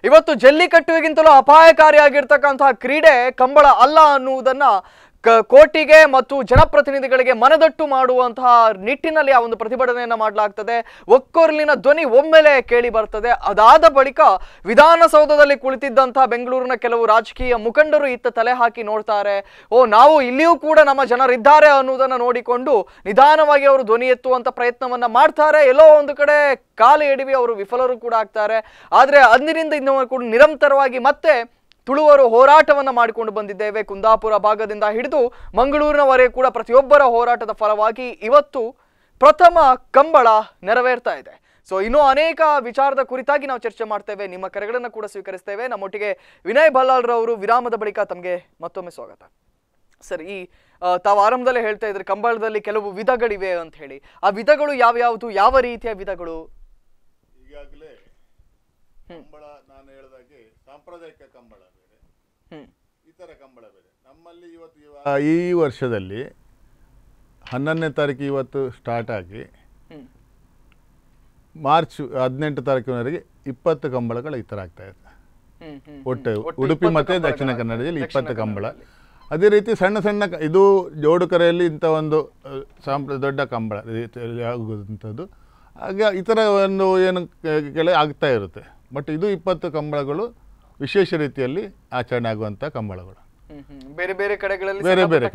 ಇವತ್ತು ಜಲ್ಲಿಕಟ್ಟುವಿಗಿಂತಲೂ ಅಪಾಯಕಾರಿಯಾಗಿರ್ತಕ್ಕಂತಹ ಕ್ರೀಡೆ ಕಂಬಳ ಅಲ್ಲ ಅನ್ನುವುದನ್ನ ಕೋಟಿಗೆ ಮತ್ತು ಜನಪ್ರತಿನಿಧಿಗಳಿಗೆ ಮನದಟ್ಟು ಮಾಡುವಂತಹ ನಿಟ್ಟಿನಲ್ಲಿ ಆ ಒಂದು ಪ್ರತಿಭಟನೆಯನ್ನು ಮಾಡಲಾಗ್ತದೆ ಒಕ್ಕೊರ್ಲಿನ ಧ್ವನಿ ಒಮ್ಮೆಲೆ ಕೇಳಿ ಬರ್ತದೆ ಅದಾದ ಬಳಿಕ ವಿಧಾನಸೌಧದಲ್ಲಿ ಕುಳಿತಿದ್ದಂತಹ ಬೆಂಗಳೂರಿನ ಕೆಲವು ರಾಜಕೀಯ ಮುಖಂಡರು ಇತ್ತ ತಲೆ ಹಾಕಿ ನೋಡ್ತಾರೆ ಓ ನಾವು ಇಲ್ಲಿಯೂ ಕೂಡ ನಮ್ಮ ಜನರಿದ್ದಾರೆ ಅನ್ನೋದನ್ನು ನೋಡಿಕೊಂಡು ನಿಧಾನವಾಗಿ ಅವರು ಧ್ವನಿ ಎತ್ತುವಂತ ಪ್ರಯತ್ನವನ್ನ ಮಾಡ್ತಾರೆ ಎಲ್ಲೋ ಒಂದು ಕಡೆ ಕಾಲು ಎಡವಿ ಅವರು ವಿಫಲರು ಕೂಡ ಆಗ್ತಾರೆ ಆದರೆ ಅಂದಿನಿಂದ ಇನ್ನೂ ಕೂಡ ನಿರಂತರವಾಗಿ ಮತ್ತೆ ತುಳುವರು ಹೋರಾಟವನ್ನು ಮಾಡಿಕೊಂಡು ಬಂದಿದ್ದೇವೆ ಕುಂದಾಪುರ ಭಾಗದಿಂದ ಹಿಡಿದು ಮಂಗಳೂರಿನವರೆಗೆ ಕೂಡ ಪ್ರತಿಯೊಬ್ಬರ ಹೋರಾಟದ ಫಲವಾಗಿ ಇವತ್ತು ಪ್ರಥಮ ಕಂಬಳ ನೆರವೇರ್ತಾ ಇದೆ ಸೊ ಇನ್ನೂ ಅನೇಕ ವಿಚಾರದ ಕುರಿತಾಗಿ ನಾವು ಚರ್ಚೆ ಮಾಡ್ತೇವೆ ನಿಮ್ಮ ಕರೆಗಳನ್ನು ಕೂಡ ಸ್ವೀಕರಿಸ್ತೇವೆ ನಮ್ಮೊಟ್ಟಿಗೆ ವಿನಯ್ ರವರು ವಿರಾಮದ ಬಳಿಕ ತಮಗೆ ಮತ್ತೊಮ್ಮೆ ಸ್ವಾಗತ ಸರ್ ಈ ತಾವು ಆರಂಭದಲ್ಲೇ ಹೇಳ್ತಾ ಇದ್ರೆ ಕಂಬಳದಲ್ಲಿ ಕೆಲವು ವಿಧಗಳಿವೆ ಅಂತ ಹೇಳಿ ಆ ವಿಧಗಳು ಯಾವ್ಯಾವುದು ಯಾವ ರೀತಿಯ ವಿಧಗಳು ಈಗಾಗಲೇ ಕಂಬಳ ನಾನು ಹೇಳಿದಾಗೆ ಸಾಂಪ್ರದಾಯಿಕ ಕಂಬಳ ಇತರ ಕಂಬಳ ಬೆಲೆ ನಮ್ಮಲ್ಲಿ ಇವತ್ತು ಈ ವರ್ಷದಲ್ಲಿ ಹನ್ನೊಂದನೇ ತಾರೀಕು ಇವತ್ತು ಸ್ಟಾರ್ಟ್ ಆಗಿ ಮಾರ್ಚ್ ಹದಿನೆಂಟು ತಾರೀಕಿನವರೆಗೆ ಇಪ್ಪತ್ತು ಕಂಬಳಗಳು ಈ ಥರ ಆಗ್ತಾ ಇದೆ ಒಟ್ಟು ಉಡುಪಿ ಮತ್ತು ದಕ್ಷಿಣ ಕನ್ನಡದಲ್ಲಿ ಇಪ್ಪತ್ತು ಕಂಬಳ ಅದೇ ರೀತಿ ಸಣ್ಣ ಸಣ್ಣ ಇದು ಜೋಡುಕರೆಯಲ್ಲಿ ಇಂಥ ಒಂದು ಸಾಂಪ್ರ ದೊಡ್ಡ ಕಂಬಳ ಆಗುವಂಥದ್ದು ಹಾಗೆ ಇತರ ಒಂದು ಏನು ಕೆಳ ಆಗ್ತಾ ಇರುತ್ತೆ ಬಟ್ ಇದು ಇಪ್ಪತ್ತು ಕಂಬಳಗಳು ವಿಶೇಷ ರೀತಿಯಲ್ಲಿ ಆಚರಣೆ ಆಗುವಂಥ ಕಂಬಳಗಳು ಬೇರೆ ಬೇರೆ ಕಡೆಗಳಲ್ಲಿ ಬೇರೆ ಬೇರೆ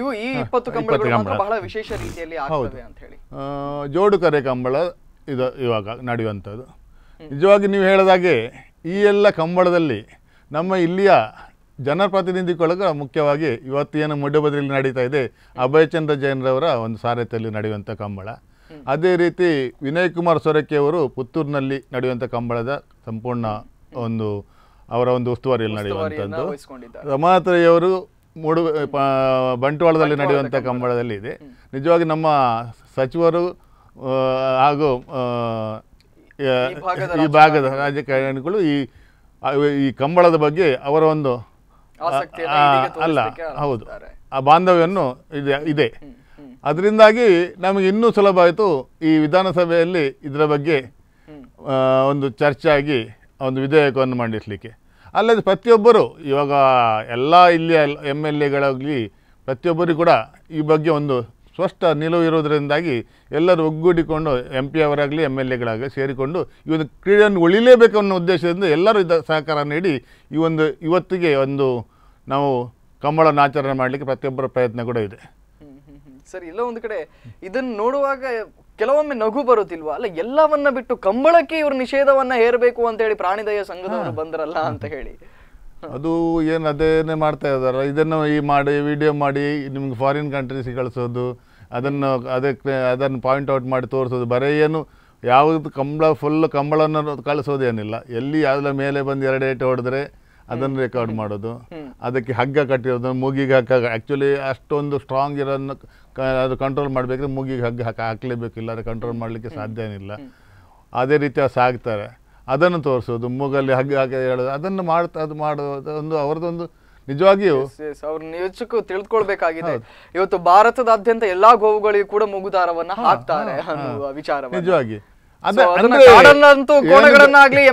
ಇವು ಈ ಇಪ್ಪತ್ತು ಕಂಬಳಗಳು ಬಹಳ ವಿಶೇಷ ರೀತಿಯಲ್ಲಿ ಅಂತ ಹೇಳಿ ಜೋಡು ಕರೆ ಕಂಬಳ ಇದು ಇವಾಗ ನಡೆಯುವಂಥದ್ದು ನಿಜವಾಗಿ ನೀವು ಹೇಳಿದಾಗೆ ಈ ಎಲ್ಲ ಕಂಬಳದಲ್ಲಿ ನಮ್ಮ ಇಲ್ಲಿಯ ಜನಪ್ರತಿನಿಧಿಗಳಿಗೆ ಮುಖ್ಯವಾಗಿ ಇವತ್ತೇನು ಮುಡ್ಯಬದ್ರಿಯಲ್ಲಿ ನಡೀತಾ ಇದೆ ಅಭಯಚಂದ್ರ ಜೈನ್ರವರ ಒಂದು ಸಾರಥ್ಯದಲ್ಲಿ ನಡೆಯುವಂಥ ಕಂಬಳ ಅದೇ ರೀತಿ ವಿನಯ್ ಕುಮಾರ್ ಸೊರಕೆಯವರು ಪುತ್ತೂರಿನಲ್ಲಿ ನಡೆಯುವಂಥ ಕಂಬಳದ ಸಂಪೂರ್ಣ ಒಂದು ಅವರ ಒಂದು ಉಸ್ತುವಾರಿಯಲ್ಲಿ ನಡೆಯುವಂಥದ್ದು ರಮಾತ್ರೆಯವರು ಮೂಡು ಬಂಟ್ವಾಳದಲ್ಲಿ ನಡೆಯುವಂಥ ಕಂಬಳದಲ್ಲಿ ಇದೆ ನಿಜವಾಗಿ ನಮ್ಮ ಸಚಿವರು ಹಾಗೂ ಈ ಭಾಗದ ರಾಜಕಾರಣಿಗಳು ಈ ಈ ಕಂಬಳದ ಬಗ್ಗೆ ಅವರ ಒಂದು ಅಲ್ಲ ಹೌದು ಆ ಬಾಂಧವ್ಯವನ್ನು ಇದೆ ಇದೆ ಅದರಿಂದಾಗಿ ನಮಗೆ ಇನ್ನೂ ಸುಲಭ ಆಯಿತು ಈ ವಿಧಾನಸಭೆಯಲ್ಲಿ ಇದರ ಬಗ್ಗೆ ಒಂದು ಚರ್ಚೆ ಆಗಿ ಒಂದು ವಿಧೇಯಕವನ್ನು ಮಂಡಿಸಲಿಕ್ಕೆ ಅಲ್ಲದೆ ಪ್ರತಿಯೊಬ್ಬರು ಇವಾಗ ಎಲ್ಲ ಇಲ್ಲಿಯ ಎಮ್ ಎಲ್ ಎಗಳಾಗಲಿ ಪ್ರತಿಯೊಬ್ಬರಿಗೂ ಕೂಡ ಈ ಬಗ್ಗೆ ಒಂದು ಸ್ಪಷ್ಟ ನಿಲುವು ಇರೋದರಿಂದಾಗಿ ಎಲ್ಲರೂ ಒಗ್ಗೂಡಿಕೊಂಡು ಎಂ ಪಿ ಅವರಾಗಲಿ ಎಮ್ ಎಲ್ ಎಗಳಾಗಲಿ ಸೇರಿಕೊಂಡು ಈ ಒಂದು ಕ್ರೀಡೆಯನ್ನು ಉಳಿಲೇಬೇಕು ಅನ್ನೋ ಉದ್ದೇಶದಿಂದ ಎಲ್ಲರೂ ಇದ ಸಹಕಾರ ನೀಡಿ ಈ ಒಂದು ಇವತ್ತಿಗೆ ಒಂದು ನಾವು ಕಂಬಳನ ಆಚರಣೆ ಮಾಡಲಿಕ್ಕೆ ಪ್ರತಿಯೊಬ್ಬರ ಪ್ರಯತ್ನ ಕೂಡ ಇದೆ ಸರ್ ಎಲ್ಲೋ ಒಂದು ಕಡೆ ಇದನ್ನು ನೋಡುವಾಗ ಕೆಲವೊಮ್ಮೆ ನಗು ಬರುತ್ತಿಲ್ವಾ ಅಲ್ಲ ಎಲ್ಲವನ್ನ ಬಿಟ್ಟು ಕಂಬಳಕ್ಕೆ ಇವರು ನಿಷೇಧವನ್ನ ಹೇರಬೇಕು ಅಂತ ಹೇಳಿ ಪ್ರಾಣಿದಯ ಸಂಘದವರು ಬಂದ್ರಲ್ಲ ಅಂತ ಹೇಳಿ ಅದು ಏನು ಅದೇನೇ ಮಾಡ್ತಾ ಇದಾರ ಇದನ್ನು ಈ ಮಾಡಿ ವಿಡಿಯೋ ಮಾಡಿ ನಿಮ್ಗೆ ಫಾರಿನ್ ಕಂಟ್ರೀಸ್ಗೆ ಕಳಿಸೋದು ಅದನ್ನು ಅದಕ್ಕೆ ಅದನ್ನು ಪಾಯಿಂಟ್ ಔಟ್ ಮಾಡಿ ತೋರಿಸೋದು ಬರೀ ಏನು ಯಾವುದು ಕಂಬಳ ಫುಲ್ ಕಂಬಳವನ್ನು ಕಳಿಸೋದೇನಿಲ್ಲ ಎಲ್ಲಿ ಯಾವುದರ ಮೇಲೆ ಬಂದು ಎರಡು ಏಟು ಹೊಡೆದ್ರೆ ಅದನ್ನು ರೆಕಾರ್ಡ್ ಮಾಡೋದು ಅದಕ್ಕೆ ಹಗ್ಗ ಕಟ್ಟಿರೋದು ಮೂಗಿಗೆ ಹಗ್ಗ ಆ್ಯಕ್ಚುಲಿ ಅಷ್ಟೊಂದು ಸ್ಟ್ರಾಂಗ್ ಇರೋದನ್ನು ಅದು ಕಂಟ್ರೋಲ್ ಮಾಡಬೇಕಂದ್ರೆ ಮೂಗಿಗೆ ಹಗ್ಗ ಹಾಕ ಇಲ್ಲ ಅದು ಕಂಟ್ರೋಲ್ ಮಾಡಲಿಕ್ಕೆ ಸಾಧ್ಯ ಏನಿಲ್ಲ ಅದೇ ರೀತಿ ಸಾಗ್ತಾರೆ ಅದನ್ನು ತೋರಿಸೋದು ಮೂಗಲ್ಲಿ ಹಗ್ಗ ಹಾಕಿ ಹೇಳೋದು ಅದನ್ನು ಮಾಡ್ತಾ ಅದು ಮಾಡೋದು ಒಂದು ಅವ್ರದ್ದೊಂದು ನಿಜವಾಗಿಯೂ ಅವ್ರ ನಿಯೋಜಕ ತಿಳ್ಕೊಳ್ಬೇಕಾಗಿದೆ ಇವತ್ತು ಭಾರತದಾದ್ಯಂತ ಎಲ್ಲಾ ಗೋವುಗಳಿಗೂ ಕೂಡ ಮೂಗುದಾರವನ್ನ ಹಾಕ್ತಾರೆ ವಿಚಾರ ನಿಜವಾಗಿ ಪ್ರಾಣಿ ದಯ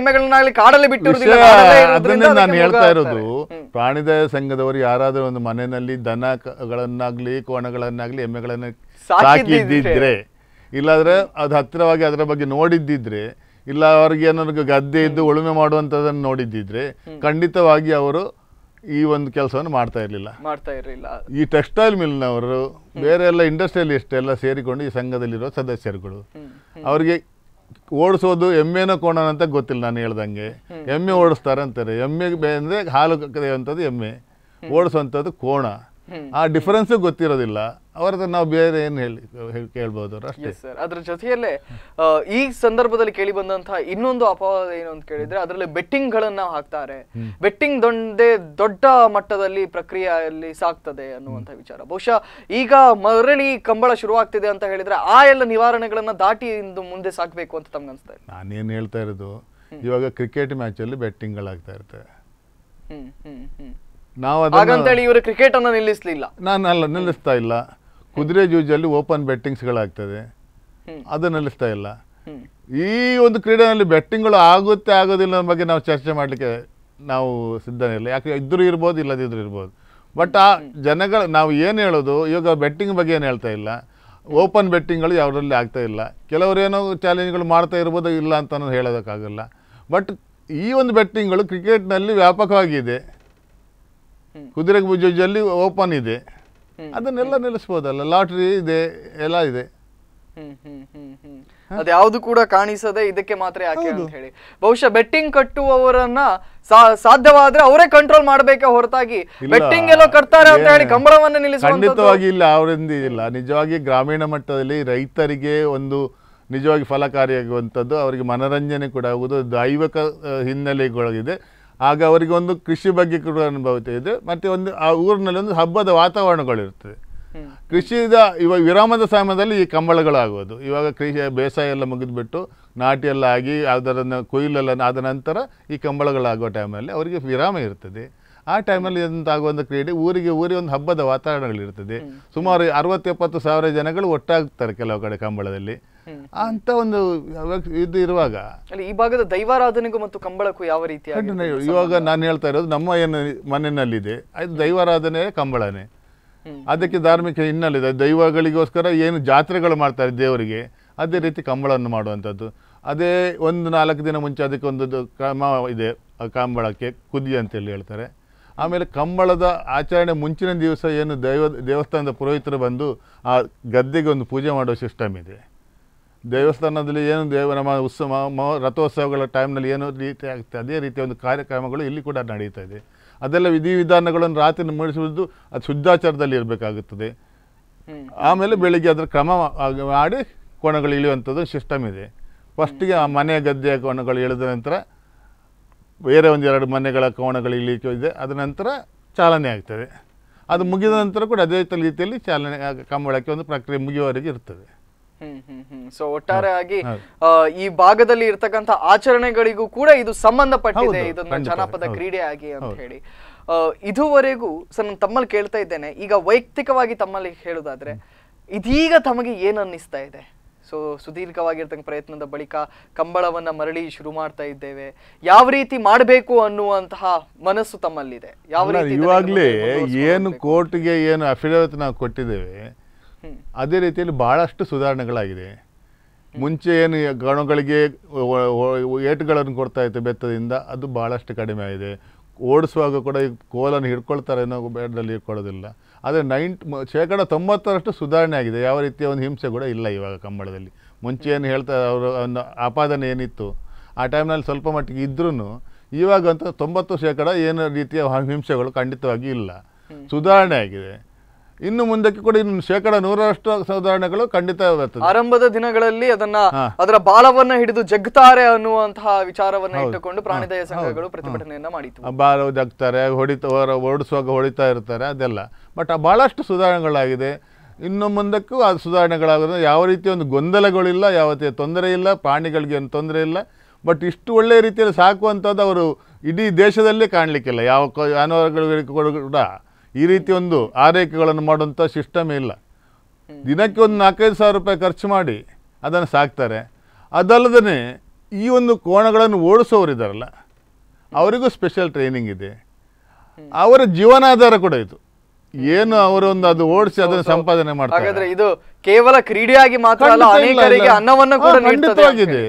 ನಾನು ಹೇಳ್ತಾ ಇರೋದು ಸಂಘದವರು ಯಾರಾದ್ರೂ ಒಂದು ಮನೆಯಲ್ಲಿ ದನಗಳನ್ನಾಗ್ಲಿ ಕೋಣಗಳನ್ನಾಗ್ಲಿ ಎಮ್ಮೆಗಳನ್ನ ಸಾಕಿದ್ದಿದ್ರೆ ಇಲ್ಲಾದ್ರೆ ಅದು ಹತ್ತಿರವಾಗಿ ಅದರ ಬಗ್ಗೆ ನೋಡಿದ್ದಿದ್ರೆ ಇಲ್ಲ ಅವ್ರಿಗೆ ಏನಾದ್ರು ಗದ್ದೆ ಇದ್ದು ಉಳುಮೆ ಮಾಡುವಂತದನ್ನ ನೋಡಿದ್ದಿದ್ರೆ ಖಂಡಿತವಾಗಿ ಅವರು ಈ ಒಂದು ಕೆಲಸವನ್ನು ಮಾಡ್ತಾ ಇರಲಿಲ್ಲ ಮಾಡ್ತಾ ಇರಲಿಲ್ಲ ಈ ಟೆಕ್ಸ್ಟೈಲ್ ಮಿಲ್ನವರು ಬೇರೆ ಎಲ್ಲ ಇಂಡಸ್ಟ್ರಿಯಲಿಸ್ಟ್ ಎಲ್ಲ ಸೇರಿಕೊಂಡು ಈ ಸಂಘದಲ್ಲಿರೋ ಸದಸ್ಯರುಗಳು ಅವರಿಗೆ ಓಡಿಸೋದು ಎಮ್ಮೆನ ಕೋಣನ ಅಂತ ಗೊತ್ತಿಲ್ಲ ನಾನು ಹೇಳ್ದಂಗೆ ಎಮ್ಮೆ ಓಡಿಸ್ತಾರೆ ಅಂತಾರೆ ಎಮ್ಮೆಗೆ ಅಂದರೆ ಹಾಲು ಕರೆಯುವಂಥದ್ದು ಎಮ್ಮೆ ಓಡಿಸುವಂಥದ್ದು ಕೋಣ ಆ ಡಿಫರೆನ್ಸ್ ಗೊತ್ತಿರೋದಿಲ್ಲ ಅವರದ್ದು ನಾವು ಬೇರೆ ಏನು ಹೇಳಿ ಕೇಳ್ಬೋದು ಅಷ್ಟೇ ಸರ್ ಅದರ ಜೊತೆಯಲ್ಲೇ ಈ ಸಂದರ್ಭದಲ್ಲಿ ಕೇಳಿ ಬಂದಂತಹ ಇನ್ನೊಂದು ಅಪವಾದ ಏನು ಅಂತ ಕೇಳಿದ್ರೆ ಅದರಲ್ಲಿ ಬೆಟ್ಟಿಂಗ್ ಗಳನ್ನ ಹಾಕ್ತಾರೆ ಬೆಟ್ಟಿಂಗ್ ದೊಂದೇ ದೊಡ್ಡ ಮಟ್ಟದಲ್ಲಿ ಪ್ರಕ್ರಿಯೆಯಲ್ಲಿ ಸಾಕ್ತದೆ ಅನ್ನುವಂತ ವಿಚಾರ ಬಹುಶಃ ಈಗ ಮರಳಿ ಕಂಬಳ ಶುರುವಾಗ್ತಿದೆ ಅಂತ ಹೇಳಿದ್ರೆ ಆ ಎಲ್ಲ ನಿವಾರಣೆಗಳನ್ನ ದಾಟಿ ಇಂದು ಮುಂದೆ ಸಾಕ್ಬೇಕು ಅಂತ ಅನ್ಸ್ತಾ ಇದೆ ನಾನೇನು ಹೇಳ್ತಾ ಇರೋದು ಇವಾಗ ಕ್ರಿಕೆಟ್ ಮ್ಯಾಚಲ್ಲಿ ಬೆಟ್ಟಿಂಗ್ಗಳಾಗ್ತಾ ಇರ್ತವೆ ಹ್ಮ್ ಹ್ಮ್ ಹ್ಮ್ ನಾವು ಹಾಗಂತೇಳಿ ಇವರು ಕ್ರಿಕೆಟ್ ಅನ್ನು ನಿಲ್ಲಿಸಲಿಲ್ಲ ನಾನು ಅಲ್ಲ ನಿಲ್ಲಿಸ್ತಾ ಇಲ್ಲ ಕುದುರೆ ಜೂಜಲ್ಲಿ ಓಪನ್ ಬೆಟ್ಟಿಂಗ್ಸ್ಗಳಾಗ್ತದೆ ಅದು ನಿಲ್ಲಿಸ್ತಾ ಇಲ್ಲ ಈ ಒಂದು ಕ್ರೀಡೆಯಲ್ಲಿ ಬೆಟ್ಟಿಂಗ್ಗಳು ಆಗುತ್ತೆ ಆಗೋದಿಲ್ಲ ಬಗ್ಗೆ ನಾವು ಚರ್ಚೆ ಮಾಡಲಿಕ್ಕೆ ನಾವು ಸಿದ್ಧನೇ ಇಲ್ಲ ಯಾಕೆ ಇದ್ರೂ ಇರ್ಬೋದು ಇಲ್ಲದಿದ್ರು ಇರ್ಬೋದು ಬಟ್ ಆ ಜನಗಳ ನಾವು ಏನು ಹೇಳೋದು ಇವಾಗ ಬೆಟ್ಟಿಂಗ್ ಬಗ್ಗೆ ಏನು ಹೇಳ್ತಾ ಇಲ್ಲ ಓಪನ್ ಬೆಟ್ಟಿಂಗ್ಗಳು ಯಾವುದರಲ್ಲಿ ಆಗ್ತಾ ಇಲ್ಲ ಕೆಲವರು ಏನೋ ಚಾಲೆಂಜ್ಗಳು ಮಾಡ್ತಾ ಇರ್ಬೋದು ಇಲ್ಲ ಅಂತ ಹೇಳೋದಕ್ಕಾಗಲ್ಲ ಬಟ್ ಈ ಒಂದು ಬೆಟ್ಟಿಂಗ್ಗಳು ಕ್ರಿಕೆಟ್ನಲ್ಲಿ ವ್ಯಾಪಕವಾಗಿದೆ ಕುದುರೆಗೆ ಬುಜ್ಜಲ್ಲಿ ಓಪನ್ ಇದೆ ಅದನ್ನೆಲ್ಲ ನಿಲ್ಲಿಸ್ಬೋದಲ್ಲ ಲಾಟ್ರಿ ಇದೆ ಎಲ್ಲ ಇದೆ ಅದ್ಯಾವುದು ಕೂಡ ಕಾಣಿಸದೆ ಇದಕ್ಕೆ ಮಾತ್ರ ಯಾಕೆ ಅಂತ ಹೇಳಿ ಬಹುಶಃ ಬೆಟ್ಟಿಂಗ್ ಕಟ್ಟುವವರನ್ನ ಸಾಧ್ಯವಾದ್ರೆ ಅವರೇ ಕಂಟ್ರೋಲ್ ಮಾಡಬೇಕೆ ಹೊರತಾಗಿ ಬೆಟ್ಟಿಂಗ್ ಎಲ್ಲೋ ಕಟ್ತಾರೆ ಅಂತ ಹೇಳಿ ಕಂಬಳವನ್ನ ನಿಲ್ಲಿಸ ಇಲ್ಲ ಅವರಿಂದ ಇಲ್ಲ ನಿಜವಾಗಿ ಗ್ರಾಮೀಣ ಮಟ್ಟದಲ್ಲಿ ರೈತರಿಗೆ ಒಂದು ನಿಜವಾಗಿ ಫಲಕಾರಿಯಾಗುವಂಥದ್ದು ಅವರಿಗೆ ಮನರಂಜನೆ ಕೂಡ ಆಗುವುದು ದೈವಕ ಹಿನ್ನೆಲೆಗೊಳಗಿದೆ ಆಗ ಅವರಿಗೆ ಒಂದು ಕೃಷಿ ಬಗ್ಗೆ ಕೂಡ ಅನುಭವತೆ ಇದೆ ಮತ್ತು ಒಂದು ಆ ಊರಿನಲ್ಲಿ ಒಂದು ಹಬ್ಬದ ವಾತಾವರಣಗಳಿರ್ತದೆ ಕೃಷಿದ ಇವಾಗ ವಿರಾಮದ ಸಮಯದಲ್ಲಿ ಈ ಕಂಬಳಗಳಾಗೋದು ಇವಾಗ ಕೃಷಿ ಬೇಸಾಯ ಎಲ್ಲ ಮುಗಿದ್ಬಿಟ್ಟು ನಾಟಿ ಎಲ್ಲ ಆಗಿ ಅದರನ್ನು ಕೊಯ್ಲೆಲ್ಲ ಆದ ನಂತರ ಈ ಕಂಬಳಗಳಾಗೋ ಟೈಮಲ್ಲಿ ಅವರಿಗೆ ವಿರಾಮ ಇರ್ತದೆ ಆ ಟೈಮಲ್ಲಿ ಆಗುವಂಥ ಕ್ರೀಡೆ ಊರಿಗೆ ಊರಿಗೆ ಒಂದು ಹಬ್ಬದ ವಾತಾವರಣಗಳಿರ್ತದೆ ಸುಮಾರು ಅರವತ್ತು ಎಪ್ಪತ್ತು ಸಾವಿರ ಜನಗಳು ಒಟ್ಟಾಗ್ತಾರೆ ಕೆಲವು ಕಡೆ ಕಂಬಳದಲ್ಲಿ ಅಂತ ಒಂದು ಇದು ಇರುವಾಗ ಈ ಭಾಗದ ದೈವಾರಾಧನೆಗೂ ಮತ್ತು ಕಂಬಳಕ್ಕೂ ಯಾವ ರೀತಿ ಇವಾಗ ನಾನು ಹೇಳ್ತಾ ಇರೋದು ನಮ್ಮ ಏನು ಮನೆಯಲ್ಲಿದೆ ಅದು ದೈವಾರಾಧನೆ ಕಂಬಳನೇ ಅದಕ್ಕೆ ಧಾರ್ಮಿಕ ಹಿನ್ನೆಲೆ ದೈವಗಳಿಗೋಸ್ಕರ ಏನು ಜಾತ್ರೆಗಳು ಮಾಡ್ತಾರೆ ದೇವರಿಗೆ ಅದೇ ರೀತಿ ಕಂಬಳವನ್ನು ಮಾಡುವಂಥದ್ದು ಅದೇ ಒಂದು ನಾಲ್ಕು ದಿನ ಮುಂಚೆ ಅದಕ್ಕೆ ಒಂದು ಕ್ರಮ ಇದೆ ಕಂಬಳಕ್ಕೆ ಕುದಿ ಅಂತೇಳಿ ಹೇಳ್ತಾರೆ ಆಮೇಲೆ ಕಂಬಳದ ಆಚರಣೆ ಮುಂಚಿನ ದಿವಸ ಏನು ದೈವ ದೇವಸ್ಥಾನದ ಪುರೋಹಿತರು ಬಂದು ಆ ಗದ್ದೆಗೆ ಒಂದು ಪೂಜೆ ಮಾಡೋ ಸಿಸ್ಟಮ್ ಇದೆ ದೇವಸ್ಥಾನದಲ್ಲಿ ಏನು ದೇವ ನಮ್ಮ ಉತ್ಸವ ರಥೋತ್ಸವಗಳ ಟೈಮ್ನಲ್ಲಿ ಏನೋ ರೀತಿ ಆಗ್ತದೆ ಅದೇ ರೀತಿಯ ಒಂದು ಕಾರ್ಯಕ್ರಮಗಳು ಇಲ್ಲಿ ಕೂಡ ನಡೀತಾ ಇದೆ ಅದೆಲ್ಲ ವಿಧಿವಿಧಾನಗಳನ್ನು ರಾತ್ರಿ ಮೂಡಿಸುವುದು ಅದು ಶುದ್ಧಾಚಾರದಲ್ಲಿ ಇರಬೇಕಾಗುತ್ತದೆ ಆಮೇಲೆ ಬೆಳಿಗ್ಗೆ ಅದರ ಕ್ರಮ ಮಾಡಿ ಕೋಣಗಳು ಇಳಿಯುವಂಥದ್ದು ಸಿಸ್ಟಮ್ ಇದೆ ಫಸ್ಟಿಗೆ ಆ ಮನೆ ಗದ್ದೆಯ ಕೋಣಗಳು ಇಳಿದ ನಂತರ ಬೇರೆ ಒಂದೆರಡು ಮನೆಗಳ ಕೋಣಗಳಿಳಿಕೆ ಇದೆ ಅದ ನಂತರ ಚಾಲನೆ ಆಗ್ತದೆ ಅದು ಮುಗಿದ ನಂತರ ಕೂಡ ಅದೇ ರೀತಿಯಲ್ಲಿ ಚಾಲನೆ ಕಂಬಳಕ್ಕೆ ಒಂದು ಪ್ರಕ್ರಿಯೆ ಮುಗಿಯುವವರೆಗೆ ಇರ್ತದೆ ಸೊ ಒಟ್ಟಾರೆಯಾಗಿ ಈ ಭಾಗದಲ್ಲಿ ಇರ್ತಕ್ಕಂಥ ಆಚರಣೆಗಳಿಗೂ ಕೂಡ ಇದು ಸಂಬಂಧಪಟ್ಟಿದೆ ಇದೊಂದು ಜನಪದ ಕ್ರೀಡೆ ಆಗಿ ಅಂತ ಹೇಳಿ ಇದುವರೆಗೂ ಸರ್ ನಾನು ತಮ್ಮಲ್ಲಿ ಕೇಳ್ತಾ ಇದ್ದೇನೆ ಈಗ ವೈಯಕ್ತಿಕವಾಗಿ ತಮ್ಮಲ್ಲಿ ಹೇಳುದಾದ್ರೆ ಇದೀಗ ತಮಗೆ ಏನನ್ನಿಸ್ತಾ ಅನ್ನಿಸ್ತಾ ಇದೆ ಸೊ ಸುದೀರ್ಘವಾಗಿರ್ತಕ್ಕಂಥ ಪ್ರಯತ್ನದ ಬಳಿಕ ಕಂಬಳವನ್ನು ಮರಳಿ ಶುರು ಮಾಡ್ತಾ ಇದ್ದೇವೆ ಯಾವ ರೀತಿ ಮಾಡಬೇಕು ಅನ್ನುವಂತಹ ಮನಸ್ಸು ತಮ್ಮಲ್ಲಿದೆ ಯಾವ ರೀತಿ ಇವಾಗಲೇ ಏನು ಕೋರ್ಟ್ಗೆ ಏನು ಅಫಿಡವಿಟ್ ನಾವು ಕೊಟ್ಟಿದ್ದೇವೆ ಅದೇ ರೀತಿಯಲ್ಲಿ ಬಹಳಷ್ಟು ಸುಧಾರಣೆಗಳಾಗಿದೆ ಮುಂಚೆ ಏನು ಗಣಗಳಿಗೆ ಏಟುಗಳನ್ನು ಕೊಡ್ತಾ ಇತ್ತು ಬೆತ್ತದಿಂದ ಅದು ಭಾಳಷ್ಟು ಕಡಿಮೆ ಆಗಿದೆ ಓಡಿಸುವಾಗ ಕೂಡ ಈ ಕೋಲನ್ನು ಹಿಡ್ಕೊಳ್ತಾರೆ ಏನೋ ಬೇಡದಲ್ಲಿ ಕೊಡೋದಿಲ್ಲ ಆದರೆ ನೈಂಟ್ ಶೇಕಡ ತೊಂಬತ್ತರಷ್ಟು ಸುಧಾರಣೆ ಆಗಿದೆ ಯಾವ ರೀತಿಯ ಒಂದು ಹಿಂಸೆ ಕೂಡ ಇಲ್ಲ ಇವಾಗ ಕಂಬಳದಲ್ಲಿ ಮುಂಚೆ ಏನು ಹೇಳ್ತಾ ಅವರು ಒಂದು ಆಪಾದನೆ ಏನಿತ್ತು ಆ ಟೈಮ್ನಲ್ಲಿ ಸ್ವಲ್ಪ ಮಟ್ಟಿಗೆ ಇದ್ರೂ ಇವಾಗಂತೂ ತೊಂಬತ್ತು ಶೇಕಡ ಏನು ರೀತಿಯ ಹಿಂಸೆಗಳು ಖಂಡಿತವಾಗಿ ಇಲ್ಲ ಸುಧಾರಣೆ ಆಗಿದೆ ಇನ್ನು ಮುಂದಕ್ಕೆ ಕೂಡ ಇನ್ನು ಶೇಕಡ ನೂರರಷ್ಟು ಸುಧಾರಣೆಗಳು ಖಂಡಿತ ಆರಂಭದ ದಿನಗಳಲ್ಲಿ ಅದನ್ನ ಅದರ ಬಾಲವನ್ನ ಹಿಡಿದು ಜಗ್ತಾರೆ ಅನ್ನುವಂತಹ ವಿಚಾರವನ್ನ ಇಟ್ಟುಕೊಂಡು ಪ್ರಾಣಿದಯ ಸಂಘಗಳು ಪ್ರತಿಭಟನೆಯನ್ನ ಮಾಡಿತ್ತು ಬಾಲ ಜಗ್ತಾರೆ ಹೊಡಿತ ಓಡಿಸುವಾಗ ಹೊಡಿತಾ ಇರ್ತಾರೆ ಅದೆಲ್ಲ ಬಟ್ ಬಹಳಷ್ಟು ಸುಧಾರಣೆಗಳಾಗಿದೆ ಇನ್ನು ಮುಂದಕ್ಕೂ ಅದು ಸುಧಾರಣೆಗಳಾಗೋದು ಯಾವ ರೀತಿಯ ಒಂದು ಗೊಂದಲಗಳಿಲ್ಲ ರೀತಿಯ ತೊಂದರೆ ಇಲ್ಲ ಪ್ರಾಣಿಗಳಿಗೆ ಏನು ತೊಂದರೆ ಇಲ್ಲ ಬಟ್ ಇಷ್ಟು ಒಳ್ಳೆಯ ರೀತಿಯಲ್ಲಿ ಸಾಕುವಂಥದ್ದು ಅವರು ಇಡೀ ದೇಶದಲ್ಲೇ ಕಾಣಲಿಕ್ಕಿಲ್ಲ ಯಾವ ಜಾನುವಾರುಗಳಿಗೆ ಕೂಡ ಈ ರೀತಿ ಒಂದು ಆರೈಕೆಗಳನ್ನು ಮಾಡುವಂಥ ಸಿಸ್ಟಮ್ ಇಲ್ಲ ದಿನಕ್ಕೆ ಒಂದು ನಾಲ್ಕೈದು ಸಾವಿರ ರೂಪಾಯಿ ಖರ್ಚು ಮಾಡಿ ಅದನ್ನು ಸಾಕ್ತಾರೆ ಅದಲ್ಲದೇ ಈ ಒಂದು ಕೋಣಗಳನ್ನು ಇದ್ದಾರಲ್ಲ ಅವರಿಗೂ ಸ್ಪೆಷಲ್ ಟ್ರೈನಿಂಗ್ ಇದೆ ಅವರ ಜೀವನಾಧಾರ ಕೂಡ ಇದು ಏನು ಅವರೊಂದು ಅದು ಓಡಿಸಿ ಅದನ್ನು ಸಂಪಾದನೆ ಮಾಡ್ತಾರೆ ಇದು ಕೇವಲ ಕ್ರೀಡೆಯಾಗಿ ಮಾತ್ರ ಕೂಡ ಖಂಡಿತವಾಗಿದೆ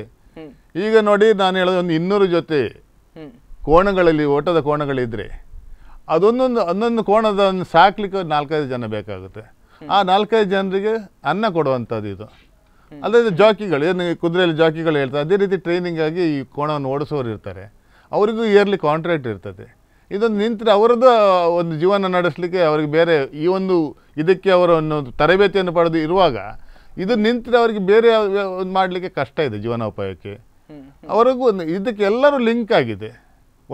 ಈಗ ನೋಡಿ ನಾನು ಹೇಳೋದು ಒಂದು ಇನ್ನೂರು ಜೊತೆ ಕೋಣಗಳಲ್ಲಿ ಓಟದ ಕೋಣಗಳಿದ್ರೆ ಅದೊಂದೊಂದು ಒಂದೊಂದು ಕೋಣದನ್ನು ಸಾಕ್ಲಿಕ್ಕೆ ನಾಲ್ಕೈದು ಜನ ಬೇಕಾಗುತ್ತೆ ಆ ನಾಲ್ಕೈದು ಜನರಿಗೆ ಅನ್ನ ಕೊಡುವಂಥದ್ದು ಇದು ಅದೇ ಜಾಕಿಗಳು ಏನು ಕುದುರೆಯಲ್ಲಿ ಜಾಕಿಗಳು ಹೇಳ್ತಾರೆ ಅದೇ ರೀತಿ ಟ್ರೈನಿಂಗ್ ಆಗಿ ಈ ಕೋಣವನ್ನು ಓಡಿಸೋರು ಇರ್ತಾರೆ ಅವರಿಗೂ ಇಯರ್ಲಿ ಕಾಂಟ್ರಾಕ್ಟ್ ಇರ್ತದೆ ಇದೊಂದು ನಿಂತರೆ ಅವರದ್ದು ಒಂದು ಜೀವನ ನಡೆಸಲಿಕ್ಕೆ ಅವರಿಗೆ ಬೇರೆ ಈ ಒಂದು ಇದಕ್ಕೆ ಅವರ ಒಂದು ತರಬೇತಿಯನ್ನು ಪಡೆದು ಇರುವಾಗ ಇದು ನಿಂತರೆ ಅವರಿಗೆ ಬೇರೆ ಒಂದು ಮಾಡಲಿಕ್ಕೆ ಕಷ್ಟ ಇದೆ ಜೀವನೋಪಾಯಕ್ಕೆ ಅವರಿಗೂ ಒಂದು ಇದಕ್ಕೆ ಎಲ್ಲರೂ ಲಿಂಕ್ ಆಗಿದೆ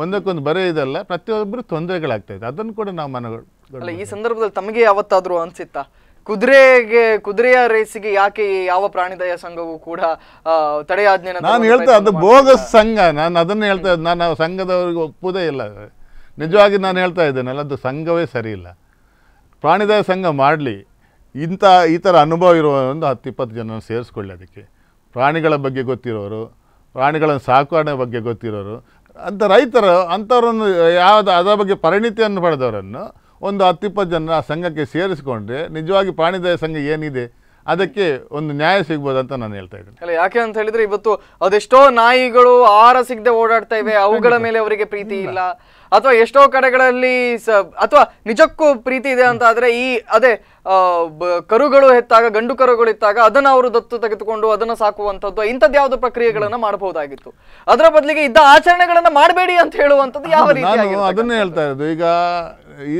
ಒಂದಕ್ಕೊಂದು ಬರೆ ಇದಲ್ಲ ಪ್ರತಿಯೊಬ್ಬರು ಇದೆ ಅದನ್ನು ಕೂಡ ನಾವು ಮನಗಳು ಈ ಸಂದರ್ಭದಲ್ಲಿ ತಮಗೆ ಯಾವತ್ತಾದ್ರೂ ಅನ್ಸಿತ್ತಾ ಕುದುರೆಗೆ ಕುದುರೆಯ ರೇಸಿಗೆ ಯಾಕೆ ಯಾವ ಪ್ರಾಣಿದಯ ಸಂಘವು ಕೂಡ ತಡೆಯಾಜ್ಞೆ ನಾನು ಹೇಳ್ತಾ ಅದು ಬೋಗಸ್ ಸಂಘ ನಾನು ಅದನ್ನು ಹೇಳ್ತಾ ಇದ್ದೆ ನಾನು ಸಂಘದವ್ರಿಗೆ ಒಪ್ಪುವುದೇ ಇಲ್ಲ ನಿಜವಾಗಿ ನಾನು ಹೇಳ್ತಾ ಅಲ್ಲ ಅದು ಸಂಘವೇ ಸರಿ ಇಲ್ಲ ಪ್ರಾಣಿದಯ ಸಂಘ ಮಾಡಲಿ ಇಂಥ ಈ ಥರ ಅನುಭವ ಇರುವ ಒಂದು ಹತ್ತು ಇಪ್ಪತ್ತು ಜನ ಸೇರಿಸ್ಕೊಳ್ಳಿ ಅದಕ್ಕೆ ಪ್ರಾಣಿಗಳ ಬಗ್ಗೆ ಗೊತ್ತಿರೋರು ಪ್ರಾಣಿಗಳನ್ನು ಸಾಕಣೆ ಬಗ್ಗೆ ಗೊತ್ತಿರೋರು ಅಂಥ ರೈತರು ಅಂಥವ್ರನ್ನು ಯಾವುದು ಅದರ ಬಗ್ಗೆ ಪರಿಣಿತಿಯನ್ನು ಪಡೆದವರನ್ನು ಒಂದು ಹತ್ತಿಪ್ಪತ್ತು ಜನ ಆ ಸಂಘಕ್ಕೆ ಸೇರಿಸಿಕೊಂಡ್ರೆ ನಿಜವಾಗಿ ಪ್ರಾಣಿದಯ ಸಂಘ ಏನಿದೆ ಅದಕ್ಕೆ ಒಂದು ನ್ಯಾಯ ಸಿಗ್ಬೋದು ಅಂತ ನಾನು ಹೇಳ್ತಾ ಇದ್ದೀನಿ ಅಲ್ಲ ಯಾಕೆ ಅಂತ ಹೇಳಿದ್ರೆ ಇವತ್ತು ಅದೆಷ್ಟೋ ನಾಯಿಗಳು ಆಹಾರ ಸಿಗದೆ ಓಡಾಡ್ತಾ ಇವೆ ಅವುಗಳ ಮೇಲೆ ಅವರಿಗೆ ಪ್ರೀತಿ ಇಲ್ಲ ಅಥವಾ ಎಷ್ಟೋ ಕಡೆಗಳಲ್ಲಿ ಅಥವಾ ನಿಜಕ್ಕೂ ಪ್ರೀತಿ ಇದೆ ಅಂತ ಆದ್ರೆ ಈ ಅದೇ ಕರುಗಳು ಹೆತ್ತಾಗ ಗಂಡು ಕರುಗಳು ಇತ್ತಾಗ ಅದನ್ನ ಅವರು ದತ್ತು ತೆಗೆದುಕೊಂಡು ಅದನ್ನ ಸಾಕುವಂಥದ್ದು ಇಂಥದ್ದು ಯಾವ್ದು ಪ್ರಕ್ರಿಯೆಗಳನ್ನ ಮಾಡಬಹುದಾಗಿತ್ತು ಅದರ ಬದಲಿಗೆ ಇದ್ದ ಆಚರಣೆಗಳನ್ನ ಮಾಡಬೇಡಿ ಅಂತ ಹೇಳುವಂಥದ್ದು ಯಾವ ರೀತಿ ಅದನ್ನೇ ಹೇಳ್ತಾ ಇರೋದು ಈಗ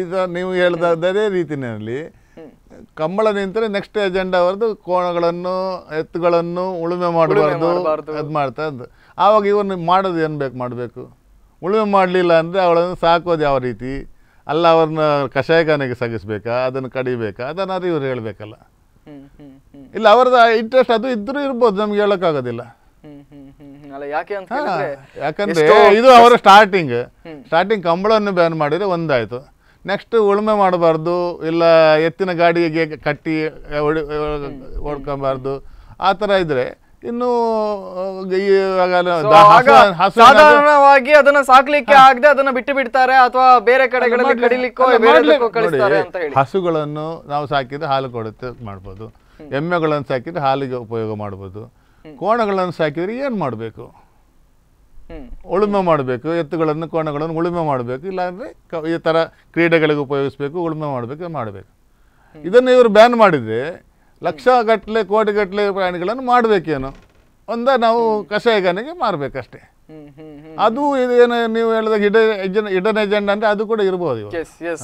ಈಗ ನೀವು ಹೇಳ್ದ ರೀತಿನಲ್ಲಿ ಕಂಬಳ ನಿಂತರೆ ನೆಕ್ಸ್ಟ್ ಅಜೆಂಡಾ ಅವರದ್ದು ಕೋಣಗಳನ್ನು ಎತ್ತುಗಳನ್ನು ಉಳುಮೆ ಮಾಡಬಾರ್ದು ಅದು ಮಾಡ್ತಾ ಇದ್ದು ಆವಾಗ ಇವನು ಮಾಡೋದು ಏನು ಬೇಕು ಮಾಡಬೇಕು ಉಳುಮೆ ಮಾಡಲಿಲ್ಲ ಅಂದರೆ ಅವಳನ್ನು ಸಾಕೋದು ಯಾವ ರೀತಿ ಅಲ್ಲ ಅವ್ರನ್ನ ಕಷಾಯಖಾನೆಗೆ ಸಗಿಸ್ಬೇಕಾ ಅದನ್ನು ಕಡಿಬೇಕಾ ಅದನ್ನಾರು ಇವ್ರು ಹೇಳಬೇಕಲ್ಲ ಇಲ್ಲ ಅವ್ರದ್ದು ಇಂಟ್ರೆಸ್ಟ್ ಅದು ಇದ್ರೂ ಇರ್ಬೋದು ನಮ್ಗೆ ಹೇಳೋಕ್ಕಾಗೋದಿಲ್ಲ ಯಾಕಂದ್ರೆ ಇದು ಅವರ ಸ್ಟಾರ್ಟಿಂಗ್ ಸ್ಟಾರ್ಟಿಂಗ್ ಕಂಬಳವನ್ನು ಬ್ಯಾನ್ ಮಾಡಿದ್ರೆ ಒಂದಾಯ್ತು ನೆಕ್ಸ್ಟ್ ಉಳುಮೆ ಮಾಡಬಾರ್ದು ಇಲ್ಲ ಎತ್ತಿನ ಗಾಡಿಗೆ ಕಟ್ಟಿ ಓಡ್ಕೊಬಾರ್ದು ಹೊಡ್ಕೊಬಾರ್ದು ಆ ಥರ ಇದ್ರೆ ಇನ್ನು ಸಾಧಾರಣವಾಗಿ ಅದನ್ನ ಸಾಕ್ಲಿಕ್ಕೆ ಆಗದೆ ಅದನ್ನ ಬಿಟ್ಟು ಬಿಡ್ತಾರೆ ಅಥವಾ ಬೇರೆ ಕಡೆಗಳಲ್ಲಿ ಕಡಿಲಿಕ್ಕೆ ಹಸುಗಳನ್ನು ನಾವು ಸಾಕಿದ್ರೆ ಹಾಲು ಕೊಡುತ್ತೆ ಮಾಡ್ಬೋದು ಎಮ್ಮೆಗಳನ್ನು ಸಾಕಿದ್ರೆ ಹಾಲಿಗೆ ಉಪಯೋಗ ಮಾಡ್ಬೋದು ಕೋಣಗಳನ್ನು ಸಾಕಿದ್ರೆ ಏನು ಮಾಡಬೇಕು ಉಳುಮೆ ಮಾಡಬೇಕು ಎತ್ತುಗಳನ್ನು ಕೋಣಗಳನ್ನು ಉಳುಮೆ ಮಾಡಬೇಕು ಇಲ್ಲಾಂದರೆ ಈ ಥರ ಕ್ರೀಡೆಗಳಿಗೆ ಉಪಯೋಗಿಸಬೇಕು ಉಳುಮೆ ಮಾಡಬೇಕು ಮಾಡಬೇಕು ಇದನ್ನು ಇವರು ಬ್ಯಾನ್ ಮಾಡಿದರೆ ಲಕ್ಷಗಟ್ಟಲೆ ಕೋಟಿಗಟ್ಟಲೆ ಪ್ರಾಣಿಗಳನ್ನು ಮಾಡಬೇಕೇನು ಒಂದ ನಾವು ಕಷಾಯಗಾನಿಗೆ ಮಾರಬೇಕಷ್ಟೇ ಅದು ಏನು ನೀವು ಹೇಳಿದಾಗ ಹಿಡನ್ ಹಿಡನ್ ಎಜೆಂಡಾ ಅಂದ್ರೆ ಅದು ಕೂಡ ಇರಬಹುದು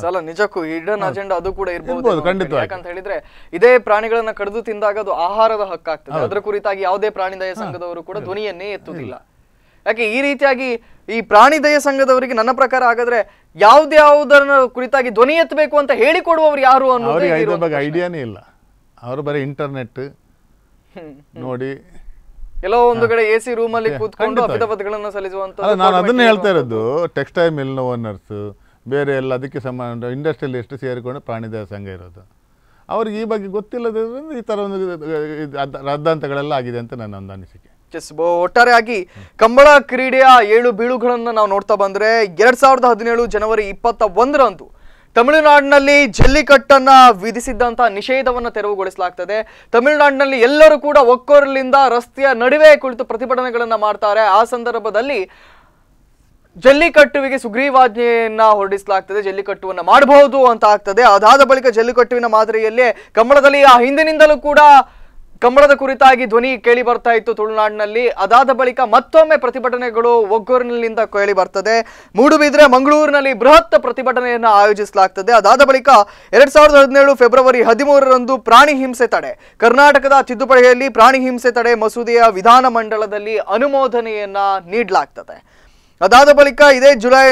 ಅಲ್ಲ ನಿಜಕ್ಕೂ ಹಿಡನ್ ಅಜೆಂಡಾ ಅದು ಕೂಡ ಇರಬಹುದು ಖಂಡಿತ ಯಾಕಂತ ಹೇಳಿದ್ರೆ ಇದೇ ಪ್ರಾಣಿಗಳನ್ನ ಕಡಿದು ತಿಂದಾಗ ಅದು ಆಹಾರದ ಹಕ್ಕಾಗ್ತದೆ ಅದರ ಕುರಿತಾಗಿ ಯಾವುದೇ ಪ್ರಾಣಿದಯ ಸಂಘದವರು ಕೂಡ ಧ್ವನಿಯನ್ನೇ ಎತ್ತುವುದಿಲ್ಲ ಯಾಕೆ ಈ ರೀತಿಯಾಗಿ ಈ ಪ್ರಾಣಿ ದಯ ಸಂಘದವರಿಗೆ ನನ್ನ ಪ್ರಕಾರ ಹಾಗಾದ್ರೆ ಯಾವ್ದ್ಯಾವುದರ ಕುರಿತಾಗಿ ಧ್ವನಿ ಎತ್ತಬೇಕು ಅಂತ ಹೇಳಿಕೊಡುವವರು ಯಾರು ಅನ್ನೋದು ಬಗ್ಗೆ ಐಡಿಯಾನೇ ಇಲ್ಲ ಅವರು ಬರೀ ಇಂಟರ್ನೆಟ್ ನೋಡಿ ಎಲ್ಲೋ ಒಂದು ಕಡೆ ಎ ಸಿ ರೂಮಲ್ಲಿ ಕೂತ್ಕೊಂಡು ಅಭಿಧಪದಗಳನ್ನು ಸಲ್ಲಿಸುವಂತ ನಾನು ಅದನ್ನ ಹೇಳ್ತಾ ಇರೋದು ಟೆಕ್ಸ್ಟೈಲ್ ನ ಓನರ್ಸ್ ಬೇರೆ ಎಲ್ಲ ಅದಕ್ಕೆ ಸಂಬಂಧ ಇಂಡಸ್ಟ್ರಿಯಲಿಸ್ಟ್ ಎಷ್ಟು ಸೇರಿಕೊಂಡು ಪ್ರಾಣಿದಯ ಸಂಘ ಇರೋದು ಅವ್ರಿಗೆ ಈ ಬಗ್ಗೆ ಗೊತ್ತಿಲ್ಲದ ಈ ತರ ಒಂದು ರದ್ದಾಂತಗಳೆಲ್ಲ ಆಗಿದೆ ಅಂತ ನನ್ನ ಒಂದು ಅನಿಸಿಕೆ ಎಸ್ ಒಟ್ಟಾರೆಯಾಗಿ ಕಂಬಳ ಕ್ರೀಡೆಯ ಏಳು ಬೀಳುಗಳನ್ನು ನಾವು ನೋಡ್ತಾ ಬಂದರೆ ಎರಡ್ ಸಾವಿರದ ಹದಿನೇಳು ಜನವರಿ ಇಪ್ಪತ್ತ ಒಂದರಂದು ತಮಿಳುನಾಡಿನಲ್ಲಿ ಜಲ್ಲಿಕಟ್ಟನ್ನು ವಿಧಿಸಿದ್ದಂತಹ ನಿಷೇಧವನ್ನು ತೆರವುಗೊಳಿಸಲಾಗ್ತದೆ ತಮಿಳುನಾಡಿನಲ್ಲಿ ಎಲ್ಲರೂ ಕೂಡ ಒಕ್ಕೋರಲಿಂದ ರಸ್ತೆಯ ನಡುವೆ ಕುಳಿತು ಪ್ರತಿಭಟನೆಗಳನ್ನು ಮಾಡ್ತಾರೆ ಆ ಸಂದರ್ಭದಲ್ಲಿ ಜಲ್ಲಿಕಟ್ಟುವಿಗೆ ಸುಗ್ರೀವಾಜ್ಞೆಯನ್ನ ಹೊರಡಿಸಲಾಗ್ತದೆ ಜಲ್ಲಿಕಟ್ಟುವನ್ನು ಮಾಡಬಹುದು ಅಂತ ಆಗ್ತದೆ ಅದಾದ ಬಳಿಕ ಜಲ್ಲಿಕಟ್ಟುವಿನ ಮಾದರಿಯಲ್ಲೇ ಕಂಬಳದಲ್ಲಿ ಆ ಹಿಂದಿನಿಂದಲೂ ಕೂಡ ಕಂಬಳದ ಕುರಿತಾಗಿ ಧ್ವನಿ ಕೇಳಿ ಬರ್ತಾ ಇತ್ತು ತುಳುನಾಡಿನಲ್ಲಿ ಅದಾದ ಬಳಿಕ ಮತ್ತೊಮ್ಮೆ ಪ್ರತಿಭಟನೆಗಳು ಒಗ್ಗೂರಿನಲ್ಲಿಂದ ಕೇಳಿ ಬರ್ತದೆ ಮೂಡುಬಿದ್ರೆ ಮಂಗಳೂರಿನಲ್ಲಿ ಬೃಹತ್ ಪ್ರತಿಭಟನೆಯನ್ನು ಆಯೋಜಿಸಲಾಗ್ತದೆ ಅದಾದ ಬಳಿಕ ಎರಡ್ ಸಾವಿರದ ಹದಿನೇಳು ಫೆಬ್ರವರಿ ಹದಿಮೂರರಂದು ಪ್ರಾಣಿ ಹಿಂಸೆ ತಡೆ ಕರ್ನಾಟಕದ ತಿದ್ದುಪಡಿಯಲ್ಲಿ ಪ್ರಾಣಿ ಹಿಂಸೆ ತಡೆ ಮಸೂದೆಯ ವಿಧಾನಮಂಡಲದಲ್ಲಿ ಅನುಮೋದನೆಯನ್ನ ನೀಡಲಾಗ್ತದೆ ಅದಾದ ಬಳಿಕ ಇದೇ ಜುಲೈ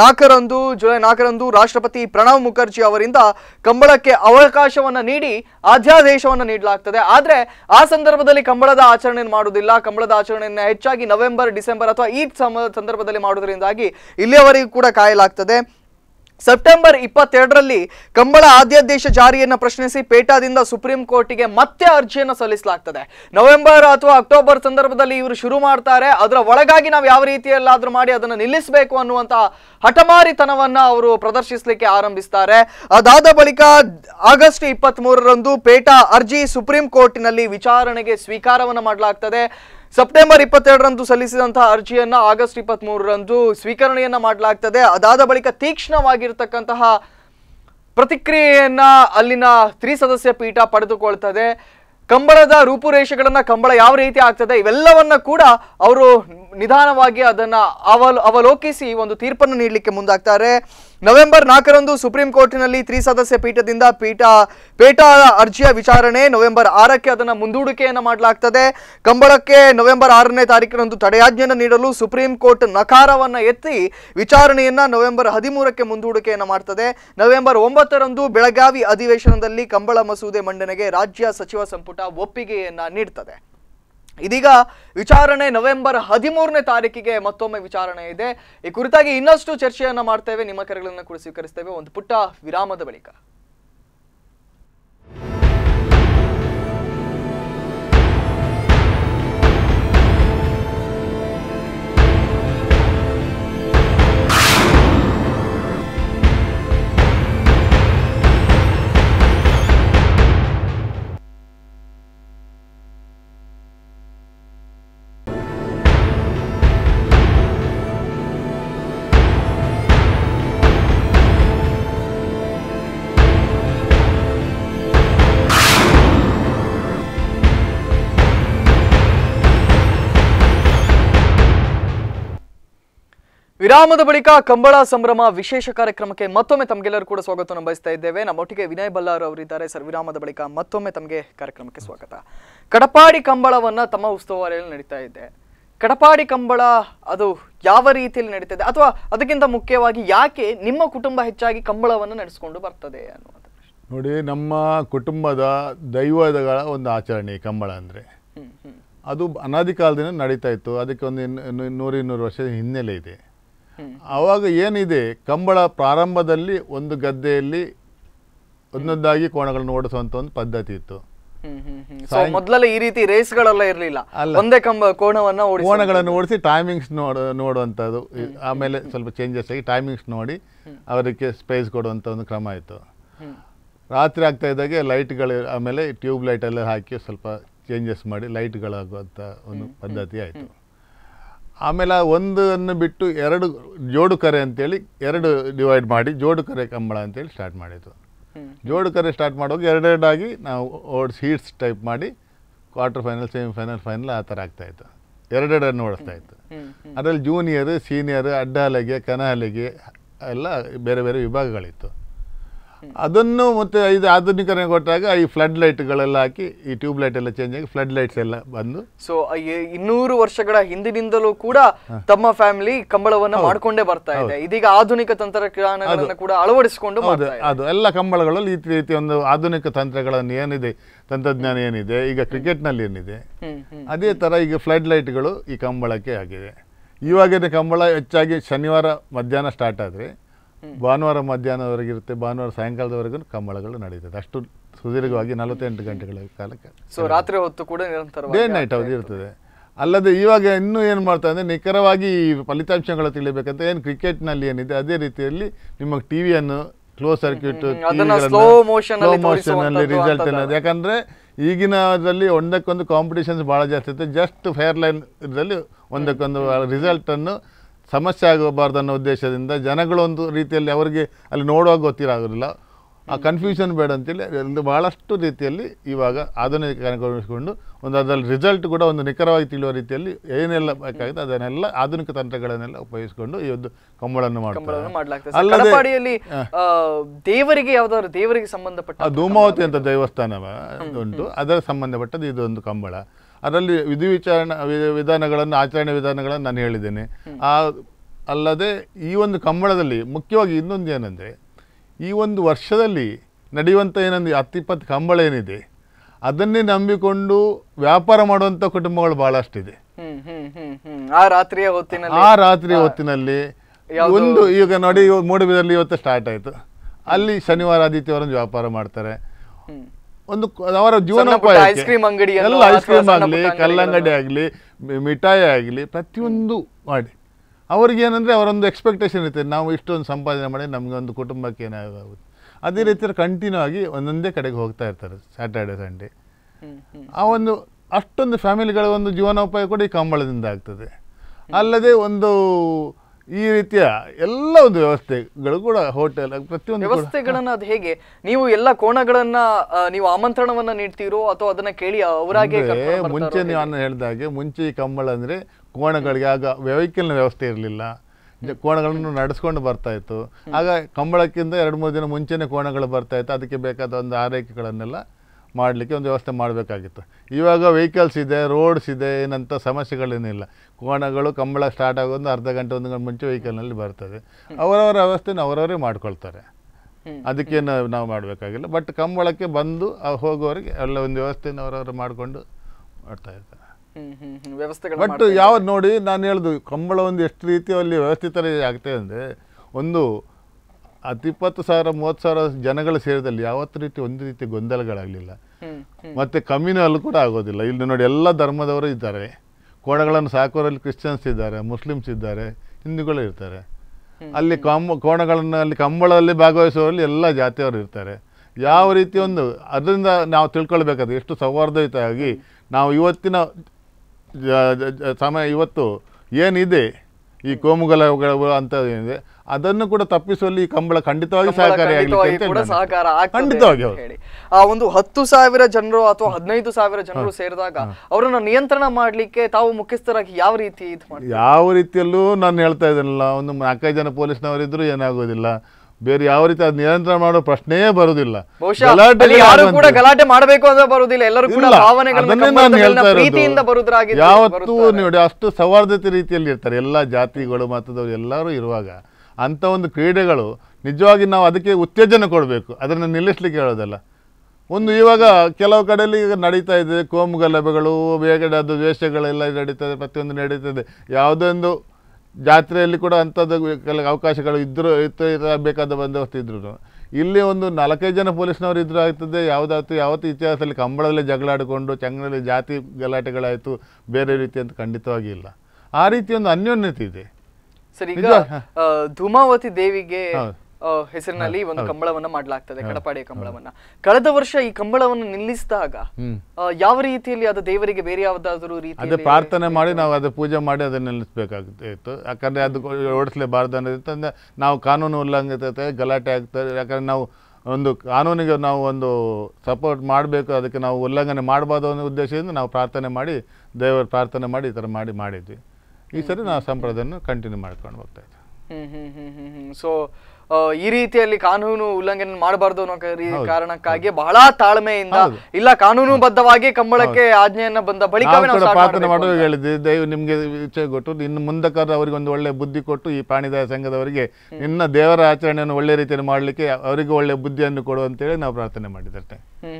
ನಾಲ್ಕರಂದು ಜುಲೈ ನಾಲ್ಕರಂದು ರಾಷ್ಟ್ರಪತಿ ಪ್ರಣವ್ ಮುಖರ್ಜಿ ಅವರಿಂದ ಕಂಬಳಕ್ಕೆ ಅವಕಾಶವನ್ನು ನೀಡಿ ಅಧ್ಯಾದೇಶವನ್ನು ನೀಡಲಾಗ್ತದೆ ಆದರೆ ಆ ಸಂದರ್ಭದಲ್ಲಿ ಕಂಬಳದ ಆಚರಣೆ ಮಾಡುವುದಿಲ್ಲ ಕಂಬಳದ ಆಚರಣೆಯನ್ನು ಹೆಚ್ಚಾಗಿ ನವೆಂಬರ್ ಡಿಸೆಂಬರ್ ಅಥವಾ ಈ ಸಂದರ್ಭದಲ್ಲಿ ಮಾಡುವುದರಿಂದಾಗಿ ಇಲ್ಲಿಯವರೆಗೂ ಕೂಡ ಕಾಯಲಾಗ್ತದೆ ಸೆಪ್ಟೆಂಬರ್ ಇಪ್ಪತ್ತೆರಡರಲ್ಲಿ ಕಂಬಳ ಆದ್ಯಾದೇಶ ಜಾರಿಯನ್ನು ಪ್ರಶ್ನಿಸಿ ಪೇಟಾದಿಂದ ಸುಪ್ರೀಂ ಕೋರ್ಟಿಗೆ ಮತ್ತೆ ಅರ್ಜಿಯನ್ನು ಸಲ್ಲಿಸಲಾಗ್ತದೆ ನವೆಂಬರ್ ಅಥವಾ ಅಕ್ಟೋಬರ್ ಸಂದರ್ಭದಲ್ಲಿ ಇವರು ಶುರು ಮಾಡ್ತಾರೆ ಅದರ ಒಳಗಾಗಿ ನಾವು ಯಾವ ರೀತಿಯಲ್ಲಾದರೂ ಮಾಡಿ ಅದನ್ನು ನಿಲ್ಲಿಸಬೇಕು ಅನ್ನುವಂತಹ ಹಠಮಾರಿತನವನ್ನು ಅವರು ಪ್ರದರ್ಶಿಸಲಿಕ್ಕೆ ಆರಂಭಿಸ್ತಾರೆ ಅದಾದ ಬಳಿಕ ಆಗಸ್ಟ್ ಇಪ್ಪತ್ತ್ ಮೂರರಂದು ಪೇಟಾ ಅರ್ಜಿ ಸುಪ್ರೀಂ ಕೋರ್ಟಿನಲ್ಲಿ ವಿಚಾರಣೆಗೆ ಸ್ವೀಕಾರವನ್ನು ಮಾಡಲಾಗ್ತದೆ ಸೆಪ್ಟೆಂಬರ್ ಇಪ್ಪತ್ತೆರಡರಂದು ಸಲ್ಲಿಸಿದಂತಹ ಅರ್ಜಿಯನ್ನ ಆಗಸ್ಟ್ ಇಪ್ಪತ್ತ್ ಮೂರರಂದು ಸ್ವೀಕರಣೆಯನ್ನ ಮಾಡಲಾಗ್ತದೆ ಅದಾದ ಬಳಿಕ ತೀಕ್ಷ್ಣವಾಗಿರ್ತಕ್ಕಂತಹ ಪ್ರತಿಕ್ರಿಯೆಯನ್ನ ಅಲ್ಲಿನ ತ್ರಿಸದಸ್ಯ ಸದಸ್ಯ ಪೀಠ ಪಡೆದುಕೊಳ್ತದೆ ಕಂಬಳದ ರೂಪುರೇಷೆಗಳನ್ನ ಕಂಬಳ ಯಾವ ರೀತಿ ಆಗ್ತದೆ ಇವೆಲ್ಲವನ್ನ ಕೂಡ ಅವರು ನಿಧಾನವಾಗಿ ಅದನ್ನ ಅವಲೋಕಿಸಿ ಒಂದು ತೀರ್ಪನ್ನು ನೀಡಲಿಕ್ಕೆ ಮುಂದಾಗ್ತಾರೆ ನವೆಂಬರ್ ನಾಲ್ಕರಂದು ಸುಪ್ರೀಂ ಕೋರ್ಟಿನಲ್ಲಿ ತ್ರಿಸದಸ್ಯ ಪೀಠದಿಂದ ಪೀಠ ಪೀಠ ಅರ್ಜಿಯ ವಿಚಾರಣೆ ನವೆಂಬರ್ ಆರಕ್ಕೆ ಅದನ್ನು ಮುಂದೂಡಿಕೆಯನ್ನು ಮಾಡಲಾಗ್ತದೆ ಕಂಬಳಕ್ಕೆ ನವೆಂಬರ್ ಆರನೇ ತಾರೀಕಿನಂದು ತಡೆಯಾಜ್ಞೆಯನ್ನು ನೀಡಲು ಸುಪ್ರೀಂ ಕೋರ್ಟ್ ನಕಾರವನ್ನು ಎತ್ತಿ ವಿಚಾರಣೆಯನ್ನು ನವೆಂಬರ್ ಹದಿಮೂರಕ್ಕೆ ಮುಂದೂಡಿಕೆಯನ್ನು ಮಾಡ್ತದೆ ನವೆಂಬರ್ ಒಂಬತ್ತರಂದು ಬೆಳಗಾವಿ ಅಧಿವೇಶನದಲ್ಲಿ ಕಂಬಳ ಮಸೂದೆ ಮಂಡನೆಗೆ ರಾಜ್ಯ ಸಚಿವ ಸಂಪುಟ ಒಪ್ಪಿಗೆಯನ್ನು ನೀಡ್ತದೆ ಇದೀಗ ವಿಚಾರಣೆ ನವೆಂಬರ್ ಹದಿಮೂರನೇ ತಾರೀಕಿಗೆ ಮತ್ತೊಮ್ಮೆ ವಿಚಾರಣೆ ಇದೆ ಈ ಕುರಿತಾಗಿ ಇನ್ನಷ್ಟು ಚರ್ಚೆಯನ್ನ ಮಾಡ್ತೇವೆ ನಿಮ್ಮ ಕರೆಗಳನ್ನು ಕೂಡ ಸ್ವೀಕರಿಸ್ತೇವೆ ಒಂದು ಪುಟ್ಟ ವಿರಾಮದ ಬಳಿಕ ವಿರಾಮದ ಬಳಿಕ ಕಂಬಳ ಸಂಭ್ರಮ ವಿಶೇಷ ಕಾರ್ಯಕ್ರಮಕ್ಕೆ ಮತ್ತೊಮ್ಮೆ ತಮಗೆಲ್ಲರೂ ಕೂಡ ಸ್ವಾಗತವನ್ನು ಬಯಸ್ತಾ ಇದ್ದೇವೆ ನಮ್ಮೊಟ್ಟಿಗೆ ವಿನಯ್ ಬಲ್ಲಾರ್ ಅವರಿದ್ದಾರೆ ಸರ್ ವಿರಾಮದ ಬಳಿಕ ಮತ್ತೊಮ್ಮೆ ತಮಗೆ ಕಾರ್ಯಕ್ರಮಕ್ಕೆ ಸ್ವಾಗತ ಕಡಪಾಡಿ ಕಂಬಳವನ್ನು ತಮ್ಮ ಉತ್ಸವದಲ್ಲಿ ನಡೀತಾ ಇದೆ ಕಡಪಾಡಿ ಕಂಬಳ ಅದು ಯಾವ ರೀತಿಯಲ್ಲಿ ನಡೀತಾ ಅಥವಾ ಅದಕ್ಕಿಂತ ಮುಖ್ಯವಾಗಿ ಯಾಕೆ ನಿಮ್ಮ ಕುಟುಂಬ ಹೆಚ್ಚಾಗಿ ಕಂಬಳವನ್ನು ನಡೆಸಿಕೊಂಡು ಬರ್ತದೆ ಅನ್ನುವಂಥ ನೋಡಿ ನಮ್ಮ ಕುಟುಂಬದ ದೈವದಗಳ ಒಂದು ಆಚರಣೆ ಕಂಬಳ ಅಂದರೆ ಅದು ಅನಾದಿ ಕಾಲದಿಂದ ನಡೀತಾ ಇತ್ತು ಅದಕ್ಕೆ ಒಂದು ಇನ್ನೂರು ವರ್ಷದ ಹಿನ್ನೆಲೆ ಇದೆ ಆವಾಗ ಏನಿದೆ ಕಂಬಳ ಪ್ರಾರಂಭದಲ್ಲಿ ಒಂದು ಗದ್ದೆಯಲ್ಲಿ ಒಂದೊಂದಾಗಿ ಕೋಣಗಳನ್ನು ಓಡಿಸುವಂತ ಒಂದು ಪದ್ಧತಿ ಇತ್ತು ಮೊದಲೆಲ್ಲ ಈ ರೀತಿ ರೇಸ್ಗಳೆಲ್ಲ ಇರಲಿಲ್ಲ ಒಂದೇ ಕಂಬ ಕೋಣವನ್ನು ಕೋಣಗಳನ್ನು ಓಡಿಸಿ ಟೈಮಿಂಗ್ಸ್ ನೋಡ ನೋಡುವಂಥದ್ದು ಆಮೇಲೆ ಸ್ವಲ್ಪ ಚೇಂಜಸ್ ಆಗಿ ಟೈಮಿಂಗ್ಸ್ ನೋಡಿ ಅವರಿಗೆ ಸ್ಪೇಸ್ ಕೊಡುವಂತ ಒಂದು ಕ್ರಮ ಇತ್ತು ರಾತ್ರಿ ಆಗ್ತಾ ಇದ್ದಾಗೆ ಲೈಟ್ಗಳು ಆಮೇಲೆ ಟ್ಯೂಬ್ ಲೈಟ್ ಎಲ್ಲ ಹಾಕಿ ಸ್ವಲ್ಪ ಚೇಂಜಸ್ ಮಾಡಿ ಲೈಟ್ಗಳಾಗುವಂಥ ಒಂದು ಪದ್ಧತಿ ಆಯಿತು ಆಮೇಲೆ ಆ ಒಂದನ್ನು ಬಿಟ್ಟು ಎರಡು ಜೋಡು ಕರೆ ಅಂತೇಳಿ ಎರಡು ಡಿವೈಡ್ ಮಾಡಿ ಜೋಡು ಕರೆ ಕಂಬಳ ಅಂತೇಳಿ ಸ್ಟಾರ್ಟ್ ಮಾಡಿತ್ತು ಜೋಡು ಕರೆ ಸ್ಟಾರ್ಟ್ ಮಾಡುವಾಗ ಎರಡೆರಡಾಗಿ ನಾವು ಓಡ್ಸ್ ಹೀಟ್ಸ್ ಟೈಪ್ ಮಾಡಿ ಕ್ವಾರ್ಟರ್ ಫೈನಲ್ ಸೆಮಿಫೈನಲ್ ಫೈನಲ್ ಆ ಥರ ಆಗ್ತಾಯಿತ್ತು ಎರಡೆರಡನ್ನು ಓಡಿಸ್ತಾ ಇತ್ತು ಅದರಲ್ಲಿ ಜೂನಿಯರ್ ಸೀನಿಯರ್ ಅಡ್ಡ ಹಲಗೆ ಎಲ್ಲ ಬೇರೆ ಬೇರೆ ವಿಭಾಗಗಳಿತ್ತು ಅದನ್ನು ಮತ್ತೆ ಇದು ಆಧುನೀಕರಣ ಕೊಟ್ಟಾಗ ಈ ಫ್ಲಡ್ ಲೈಟ್ಗಳೆಲ್ಲ ಹಾಕಿ ಈ ಟ್ಯೂಬ್ ಲೈಟ್ ಎಲ್ಲ ಚೇಂಜ್ ಆಗಿ ಫ್ಲಡ್ ಲೈಟ್ಸ್ ಎಲ್ಲ ಬಂದು ಸೊ ಇನ್ನೂರು ವರ್ಷಗಳ ಹಿಂದಿನಿಂದಲೂ ಕೂಡ ತಮ್ಮ ಫ್ಯಾಮಿಲಿ ಕಂಬಳವನ್ನು ಮಾಡಿಕೊಂಡೇ ಬರ್ತಾ ಇದೆ ಇದೀಗ ಆಧುನಿಕ ತಂತ್ರಜ್ಞಾನಗಳನ್ನು ಕೂಡ ಅಳವಡಿಸಿಕೊಂಡು ಅದು ಎಲ್ಲ ಕಂಬಳಗಳಲ್ಲಿ ಈ ರೀತಿ ಒಂದು ಆಧುನಿಕ ತಂತ್ರಗಳನ್ನು ಏನಿದೆ ತಂತ್ರಜ್ಞಾನ ಏನಿದೆ ಈಗ ಕ್ರಿಕೆಟ್ ನಲ್ಲಿ ಏನಿದೆ ಅದೇ ತರ ಈಗ ಫ್ಲಡ್ ಲೈಟ್ಗಳು ಈ ಕಂಬಳಕ್ಕೆ ಆಗಿದೆ ಇವಾಗಿನ ಕಂಬಳ ಹೆಚ್ಚಾಗಿ ಶನಿವಾರ ಮಧ್ಯಾಹ್ನ ಸ್ಟಾರ್ಟ್ ಆದರೆ ಭಾನುವಾರ ಮಧ್ಯಾಹ್ನದವರೆಗೆ ಇರುತ್ತೆ ಭಾನುವಾರ ಸಾಯಂಕಾಲದವರೆಗೂ ಕಂಬಳಗಳು ನಡೀತದೆ ಅಷ್ಟು ಸುದೀರ್ಘವಾಗಿ ನಲವತ್ತೆಂಟು ಗಂಟೆಗಳ ಕಾಲಕ್ಕೆ ಸೊ ರಾತ್ರಿ ಹೊತ್ತು ಕೂಡ ನಿರಂತರ ಡೇ ನೈಟ್ ಅವಧಿ ಇರ್ತದೆ ಅಲ್ಲದೆ ಇವಾಗ ಇನ್ನೂ ಏನು ಮಾಡ್ತಾ ಅಂದರೆ ನಿಖರವಾಗಿ ಈ ಫಲಿತಾಂಶಗಳು ತಿಳಿಬೇಕಂತ ಏನು ಕ್ರಿಕೆಟ್ನಲ್ಲಿ ಏನಿದೆ ಅದೇ ರೀತಿಯಲ್ಲಿ ನಿಮಗೆ ಟಿ ಕ್ಲೋಸ್ ಸರ್ಕ್ಯೂಟ್ ಸ್ಲೋ ಅಲ್ಲಿ ರಿಸಲ್ಟ್ ಅನ್ನೋದು ಯಾಕಂದರೆ ಈಗಿನದಲ್ಲಿ ಒಂದಕ್ಕೊಂದು ಕಾಂಪಿಟೇಷನ್ಸ್ ಭಾಳ ಜಾಸ್ತಿ ಇರ್ತದೆ ಜಸ್ಟ್ ಫೇರ್ ಲೈನ್ ಇದರಲ್ಲಿ ಒಂದಕ್ಕೊಂದು ರಿಸಲ್ಟನ್ನು ಸಮಸ್ಯೆ ಆಗಬಾರ್ದು ಅನ್ನೋ ಉದ್ದೇಶದಿಂದ ಜನಗಳೊಂದು ರೀತಿಯಲ್ಲಿ ಅವರಿಗೆ ಅಲ್ಲಿ ನೋಡುವಾಗ ಗೊತ್ತಿರೋದಿಲ್ಲ ಆ ಕನ್ಫ್ಯೂಷನ್ ಬೇಡ ಅಂತೇಳಿ ಅಲ್ಲಿ ಭಾಳಷ್ಟು ರೀತಿಯಲ್ಲಿ ಇವಾಗ ಆಧುನಿಕ ಒಂದು ಅದರಲ್ಲಿ ರಿಸಲ್ಟ್ ಕೂಡ ಒಂದು ನಿಖರವಾಗಿ ತಿಳಿಯುವ ರೀತಿಯಲ್ಲಿ ಏನೆಲ್ಲ ಬೇಕಾಗಿದೆ ಅದನ್ನೆಲ್ಲ ಆಧುನಿಕ ತಂತ್ರಗಳನ್ನೆಲ್ಲ ಉಪಯೋಗಿಸಿಕೊಂಡು ಈ ಒಂದು ಕಂಬಳನ್ನು ಮಾಡ್ತಾರೆ ದೇವರಿಗೆ ಯಾವ್ದಾದ್ರು ದೇವರಿಗೆ ಸಂಬಂಧಪಟ್ಟ ಧೂಮಾವತಿ ಅಂತ ದೇವಸ್ಥಾನ ಉಂಟು ಅದರ ಸಂಬಂಧಪಟ್ಟದ್ದು ಇದೊಂದು ಕಂಬಳ ಅದರಲ್ಲಿ ವಿಧಿ ವಿಚಾರಣೆ ವಿಧಾನಗಳನ್ನು ಆಚರಣೆ ವಿಧಾನಗಳನ್ನು ನಾನು ಹೇಳಿದ್ದೇನೆ ಆ ಅಲ್ಲದೆ ಈ ಒಂದು ಕಂಬಳದಲ್ಲಿ ಮುಖ್ಯವಾಗಿ ಇನ್ನೊಂದು ಏನಂದರೆ ಈ ಒಂದು ವರ್ಷದಲ್ಲಿ ನಡೆಯುವಂಥ ಏನೊಂದು ಹತ್ತಿಪ್ಪತ್ತು ಕಂಬಳ ಏನಿದೆ ಅದನ್ನೇ ನಂಬಿಕೊಂಡು ವ್ಯಾಪಾರ ಮಾಡುವಂಥ ಕುಟುಂಬಗಳು ಬಹಳಷ್ಟಿದೆ ಆ ರಾತ್ರಿಯ ಹೊತ್ತಿನಲ್ಲಿ ಆ ರಾತ್ರಿಯ ಹೊತ್ತಿನಲ್ಲಿ ಒಂದು ಈಗ ನಡೆಯುವ ಮೂಡುಬಿದಲ್ಲಿ ಇವತ್ತು ಸ್ಟಾರ್ಟ್ ಆಯಿತು ಅಲ್ಲಿ ಶನಿವಾರ ಆದಿತ್ಯವಾರ ವ್ಯಾಪಾರ ಮಾಡ್ತಾರೆ ಒಂದು ಅವರ ಜೀವನ ಎಲ್ಲ ಐಸ್ ಕ್ರೀಮ್ ಆಗಲಿ ಕಲ್ಲಂಗಡಿ ಆಗಲಿ ಮಿಠಾಯಿ ಆಗಲಿ ಪ್ರತಿಯೊಂದು ಮಾಡಿ ಅವ್ರಿಗೆ ಏನಂದರೆ ಅವರೊಂದು ಎಕ್ಸ್ಪೆಕ್ಟೇಷನ್ ಇರ್ತದೆ ನಾವು ಇಷ್ಟೊಂದು ಸಂಪಾದನೆ ಮಾಡಿ ನಮಗೆ ಒಂದು ಕುಟುಂಬಕ್ಕೆ ಏನಾಗುತ್ತೆ ಅದೇ ರೀತಿ ಕಂಟಿನ್ಯೂ ಆಗಿ ಒಂದೊಂದೇ ಕಡೆಗೆ ಹೋಗ್ತಾ ಇರ್ತಾರೆ ಸ್ಯಾಟರ್ಡೆ ಸಂಡೇ ಆ ಒಂದು ಅಷ್ಟೊಂದು ಫ್ಯಾಮಿಲಿಗಳ ಒಂದು ಜೀವನೋಪಾಯ ಕೂಡ ಈ ಕಂಬಳದಿಂದ ಆಗ್ತದೆ ಅಲ್ಲದೆ ಒಂದು ಈ ರೀತಿಯ ಎಲ್ಲ ಒಂದು ವ್ಯವಸ್ಥೆಗಳು ಕೂಡ ಹೋಟೆಲ್ ಪ್ರತಿಯೊಂದು ವ್ಯವಸ್ಥೆಗಳನ್ನ ಅದು ಹೇಗೆ ನೀವು ಎಲ್ಲ ಕೋಣಗಳನ್ನ ನೀವು ಆಮಂತ್ರಣವನ್ನ ನೀಡ್ತೀರೋ ಅಥವಾ ಅದನ್ನ ಕೇಳಿ ಅವರಾಗೆ ಮುಂಚೆ ನೀವು ನಾನು ಹೇಳಿದಾಗೆ ಮುಂಚೆ ಈ ಕಂಬಳ ಅಂದ್ರೆ ಕೋಣಗಳಿಗೆ ಆಗ ವೆಹಿಕಲ್ನ ವ್ಯವಸ್ಥೆ ಇರಲಿಲ್ಲ ಕೋಣಗಳನ್ನು ನಡೆಸ್ಕೊಂಡು ಬರ್ತಾ ಇತ್ತು ಆಗ ಕಂಬಳಕ್ಕಿಂತ ಎರಡು ಮೂರು ದಿನ ಮುಂಚೆನೇ ಕೋಣಗಳು ಬರ್ತಾ ಇತ್ತು ಅದಕ್ಕೆ ಬೇಕಾದ ಒಂದು ಆರೈಕೆಗಳನ್ನೆಲ್ಲ ಮಾಡಲಿಕ್ಕೆ ಒಂದು ವ್ಯವಸ್ಥೆ ಮಾಡಬೇಕಾಗಿತ್ತು ಇವಾಗ ವೆಹಿಕಲ್ಸ್ ಇದೆ ರೋಡ್ಸ್ ಇದೆ ಏನಂತ ಸಮಸ್ಯೆಗಳೇನಿಲ್ಲ ಕೋಣಗಳು ಕಂಬಳ ಸ್ಟಾರ್ಟ್ ಆಗೋದು ಅರ್ಧ ಗಂಟೆ ಒಂದು ಗಂಟೆ ಮುಂಚೆ ವೆಹಿಕಲ್ನಲ್ಲಿ ಬರ್ತದೆ ಅವರವರ ವ್ಯವಸ್ಥೆನ ಅವರವರೇ ಮಾಡ್ಕೊಳ್ತಾರೆ ಅದಕ್ಕೇನು ನಾವು ಮಾಡಬೇಕಾಗಿಲ್ಲ ಬಟ್ ಕಂಬಳಕ್ಕೆ ಬಂದು ಹೋಗೋರಿಗೆ ಎಲ್ಲ ಒಂದು ವ್ಯವಸ್ಥೆನ ಅವರವರು ಮಾಡಿಕೊಂಡು ಮಾಡ್ತಾ ಇರ್ತಾರೆ ಬಟ್ ಯಾವ ನೋಡಿ ನಾನು ಹೇಳ್ದು ಕಂಬಳ ಒಂದು ಎಷ್ಟು ರೀತಿಯಲ್ಲಿ ವ್ಯವಸ್ಥಿತ ಆಗ್ತದೆ ಅಂದರೆ ಒಂದು ಹತ್ತು ಇಪ್ಪತ್ತು ಸಾವಿರ ಮೂವತ್ತು ಸಾವಿರ ಜನಗಳು ಸೇರಿದಲ್ಲಿ ಯಾವತ್ತು ರೀತಿ ಒಂದು ರೀತಿ ಗೊಂದಲಗಳಾಗಲಿಲ್ಲ ಮತ್ತು ಕಮ್ಯುನಲ್ ಕೂಡ ಆಗೋದಿಲ್ಲ ಇಲ್ಲಿ ನೋಡಿ ಎಲ್ಲ ಧರ್ಮದವರು ಇದ್ದಾರೆ ಕೋಣಗಳನ್ನು ಸಾಕೋರಲ್ಲಿ ಕ್ರಿಶ್ಚಿಯನ್ಸ್ ಇದ್ದಾರೆ ಮುಸ್ಲಿಮ್ಸ್ ಇದ್ದಾರೆ ಹಿಂದೂಗಳು ಇರ್ತಾರೆ ಅಲ್ಲಿ ಕಂಬ ಕೋಣಗಳನ್ನು ಅಲ್ಲಿ ಕಂಬಳದಲ್ಲಿ ಭಾಗವಹಿಸುವಲ್ಲಿ ಎಲ್ಲ ಜಾತಿಯವರು ಇರ್ತಾರೆ ಯಾವ ರೀತಿ ಒಂದು ಅದರಿಂದ ನಾವು ತಿಳ್ಕೊಳ್ಬೇಕಾದ್ರೆ ಎಷ್ಟು ಸೌಹಾರ್ದಯುತವಾಗಿ ನಾವು ಇವತ್ತಿನ ಸಮಯ ಇವತ್ತು ಏನಿದೆ ಈ ಕೋಮುಗಲಗಳು ಅಂತ ಏನಿದೆ ಅದನ್ನು ಕೂಡ ತಪ್ಪಿಸುವಲ್ಲಿ ಈ ಕಂಬಳ ಖಂಡಿತವಾಗಿ ಸಹಕಾರ ಖಂಡಿತವಾಗಿ ಆ ಒಂದು ಹತ್ತು ಸಾವಿರ ಜನರು ಅಥವಾ ಹದಿನೈದು ಸಾವಿರ ಜನರು ಸೇರಿದಾಗ ಅವರನ್ನ ನಿಯಂತ್ರಣ ಮಾಡಲಿಕ್ಕೆ ತಾವು ಮುಖ್ಯಸ್ಥರಾಗಿ ಯಾವ ರೀತಿ ಯಾವ ರೀತಿಯಲ್ಲೂ ನಾನು ಹೇಳ್ತಾ ಇದ್ದೀನಲ್ಲ ಒಂದು ನಾಲ್ಕೈದು ಜನ ಪೊಲೀಸ್ನವರಿದ್ರು ಏನಾಗೋದಿಲ್ಲ ಬೇರೆ ಯಾವ ರೀತಿ ಅದು ನಿಯಂತ್ರಣ ಮಾಡೋ ಪ್ರಶ್ನೆಯೇ ಬರುವುದಿಲ್ಲ ಗಲಾಟೆ ಮಾಡಬೇಕು ಅಂತ ಎಲ್ಲರೂ ಯಾವತ್ತೂ ನೋಡಿ ಅಷ್ಟು ಸೌಹಾರ್ದತೆ ರೀತಿಯಲ್ಲಿ ಇರ್ತಾರೆ ಎಲ್ಲ ಜಾತಿಗಳು ಮತದವರು ಎಲ್ಲರೂ ಇರುವಾಗ ಅಂತ ಒಂದು ಕ್ರೀಡೆಗಳು ನಿಜವಾಗಿ ನಾವು ಅದಕ್ಕೆ ಉತ್ತೇಜನ ಕೊಡಬೇಕು ಅದನ್ನ ನಿಲ್ಲಿಸ್ಲಿಕ್ಕೆ ಹೇಳೋದಲ್ಲ ಒಂದು ಇವಾಗ ಕೆಲವು ಕಡೆಯಲ್ಲಿ ಈಗ ನಡೀತಾ ಇದೆ ಕೋಮು ಗಲಭೆಗಳು ಬೇಗಡೆ ಅದು ವೇಷಗಳೆಲ್ಲ ನಡೀತದೆ ಪ್ರತಿಯೊಂದು ನಡೀತದೆ ಯಾವುದೊಂದು ಜಾತ್ರೆಯಲ್ಲಿ ಕೂಡ ಅಂಥದ್ದು ಕೆಲ ಅವಕಾಶಗಳು ಇದ್ದರೂ ಇರಬೇಕಾದ ಬಂದೋಬಸ್ತ್ ಇದ್ರು ಇಲ್ಲಿ ಒಂದು ನಾಲ್ಕೈದು ಜನ ಪೊಲೀಸ್ನವರು ಇದ್ರೂ ಆಗ್ತದೆ ಯಾವುದಾಯ್ತು ಯಾವತ್ತೂ ಇತಿಹಾಸದಲ್ಲಿ ಕಂಬಳದಲ್ಲಿ ಜಗಳಾಡಿಕೊಂಡು ಚಂಗನಲ್ಲಿ ಜಾತಿ ಗಲಾಟೆಗಳಾಯಿತು ಬೇರೆ ರೀತಿ ಅಂತ ಖಂಡಿತವಾಗಿ ಇಲ್ಲ ಆ ರೀತಿ ಒಂದು ಅನ್ಯೋನ್ಯತೆ ಇದೆ ಸರಿ ಈಗ ಧೂಮಾವತಿ ದೇವಿಗೆ ಹೆಸರಿನಲ್ಲಿ ಒಂದು ಕಂಬಳವನ್ನ ಮಾಡಲಾಗ್ತದೆ ಕಡಪಾಡಿಯ ಕಂಬಳವನ್ನ ಕಳೆದ ವರ್ಷ ಈ ಕಂಬಳವನ್ನು ನಿಲ್ಲಿಸಿದಾಗ ಯಾವ ರೀತಿಯಲ್ಲಿ ಅದು ದೇವರಿಗೆ ಬೇರೆ ಯಾವ್ದಾದ್ರೂ ರೀತಿ ಅದು ಪ್ರಾರ್ಥನೆ ಮಾಡಿ ನಾವು ಅದು ಪೂಜೆ ಮಾಡಿ ಅದನ್ನ ನಿಲ್ಲಿಸಬೇಕಾಗಿತ್ತು ಯಾಕಂದ್ರೆ ಅದು ಓಡಿಸಲೇಬಾರ್ದು ಅನ್ನೋದಿತ್ತು ನಾವು ಕಾನೂನು ಉಲ್ಲಂಘಿಸುತ್ತೆ ಗಲಾಟೆ ಆಗ್ತದೆ ಯಾಕಂದ್ರೆ ನಾವು ಒಂದು ಕಾನೂನಿಗೆ ನಾವು ಒಂದು ಸಪೋರ್ಟ್ ಮಾಡಬೇಕು ಅದಕ್ಕೆ ನಾವು ಉಲ್ಲಂಘನೆ ಮಾಡಬಾರ್ದು ಅನ್ನೋ ಉದ್ದೇಶದಿಂದ ನಾವು ಪ್ರಾರ್ಥನೆ ಮಾಡಿ ದೇವರ ಪ್ರಾರ್ಥನೆ ಮಾಡಿ ಈ ಥರ ಮಾಡಿ ಮಾಡಿದ್ವಿ ಈ ಸರಿ ನಾವು ಸಂಪ್ರದಾಯನ ಕಂಟಿನ್ಯೂ ಮಾಡ್ಕೊಂಡು ಹೋಗ್ತಾ ಇದ್ದೀವಿ ಸೊ ಈ ರೀತಿಯಲ್ಲಿ ಕಾನೂನು ಉಲ್ಲಂಘನೆ ಮಾಡಬಾರ್ದು ಅನ್ನೋ ಕಾರಣಕ್ಕಾಗಿ ಬಹಳ ತಾಳ್ಮೆಯಿಂದ ಇಲ್ಲ ಕಾನೂನು ಬದ್ಧವಾಗಿ ಕಂಬಳಕ್ಕೆ ಆಜ್ಞೆಯನ್ನ ಬಂದ ಬಳಿಕ ಪ್ರಾರ್ಥನೆ ಹೇಳಿದ್ವಿ ದೈವ್ ನಿಮ್ಗೆ ವಿಷಯ ಕೊಟ್ಟು ಇನ್ನು ಮುಂದಕ್ಕಾದ್ರೂ ಅವರಿಗೆ ಒಂದು ಒಳ್ಳೆ ಬುದ್ಧಿ ಕೊಟ್ಟು ಈ ಪ್ರಾಣಿದಾಯ ಸಂಘದವರಿಗೆ ನಿನ್ನ ದೇವರ ಆಚರಣೆಯನ್ನು ಒಳ್ಳೆ ರೀತಿಯಲ್ಲಿ ಮಾಡಲಿಕ್ಕೆ ಅವರಿಗೆ ಒಳ್ಳೆ ಬುದ್ಧಿಯನ್ನು ಕೊಡು ಹೇಳಿ ನಾವು ಪ್ರಾರ್ಥನೆ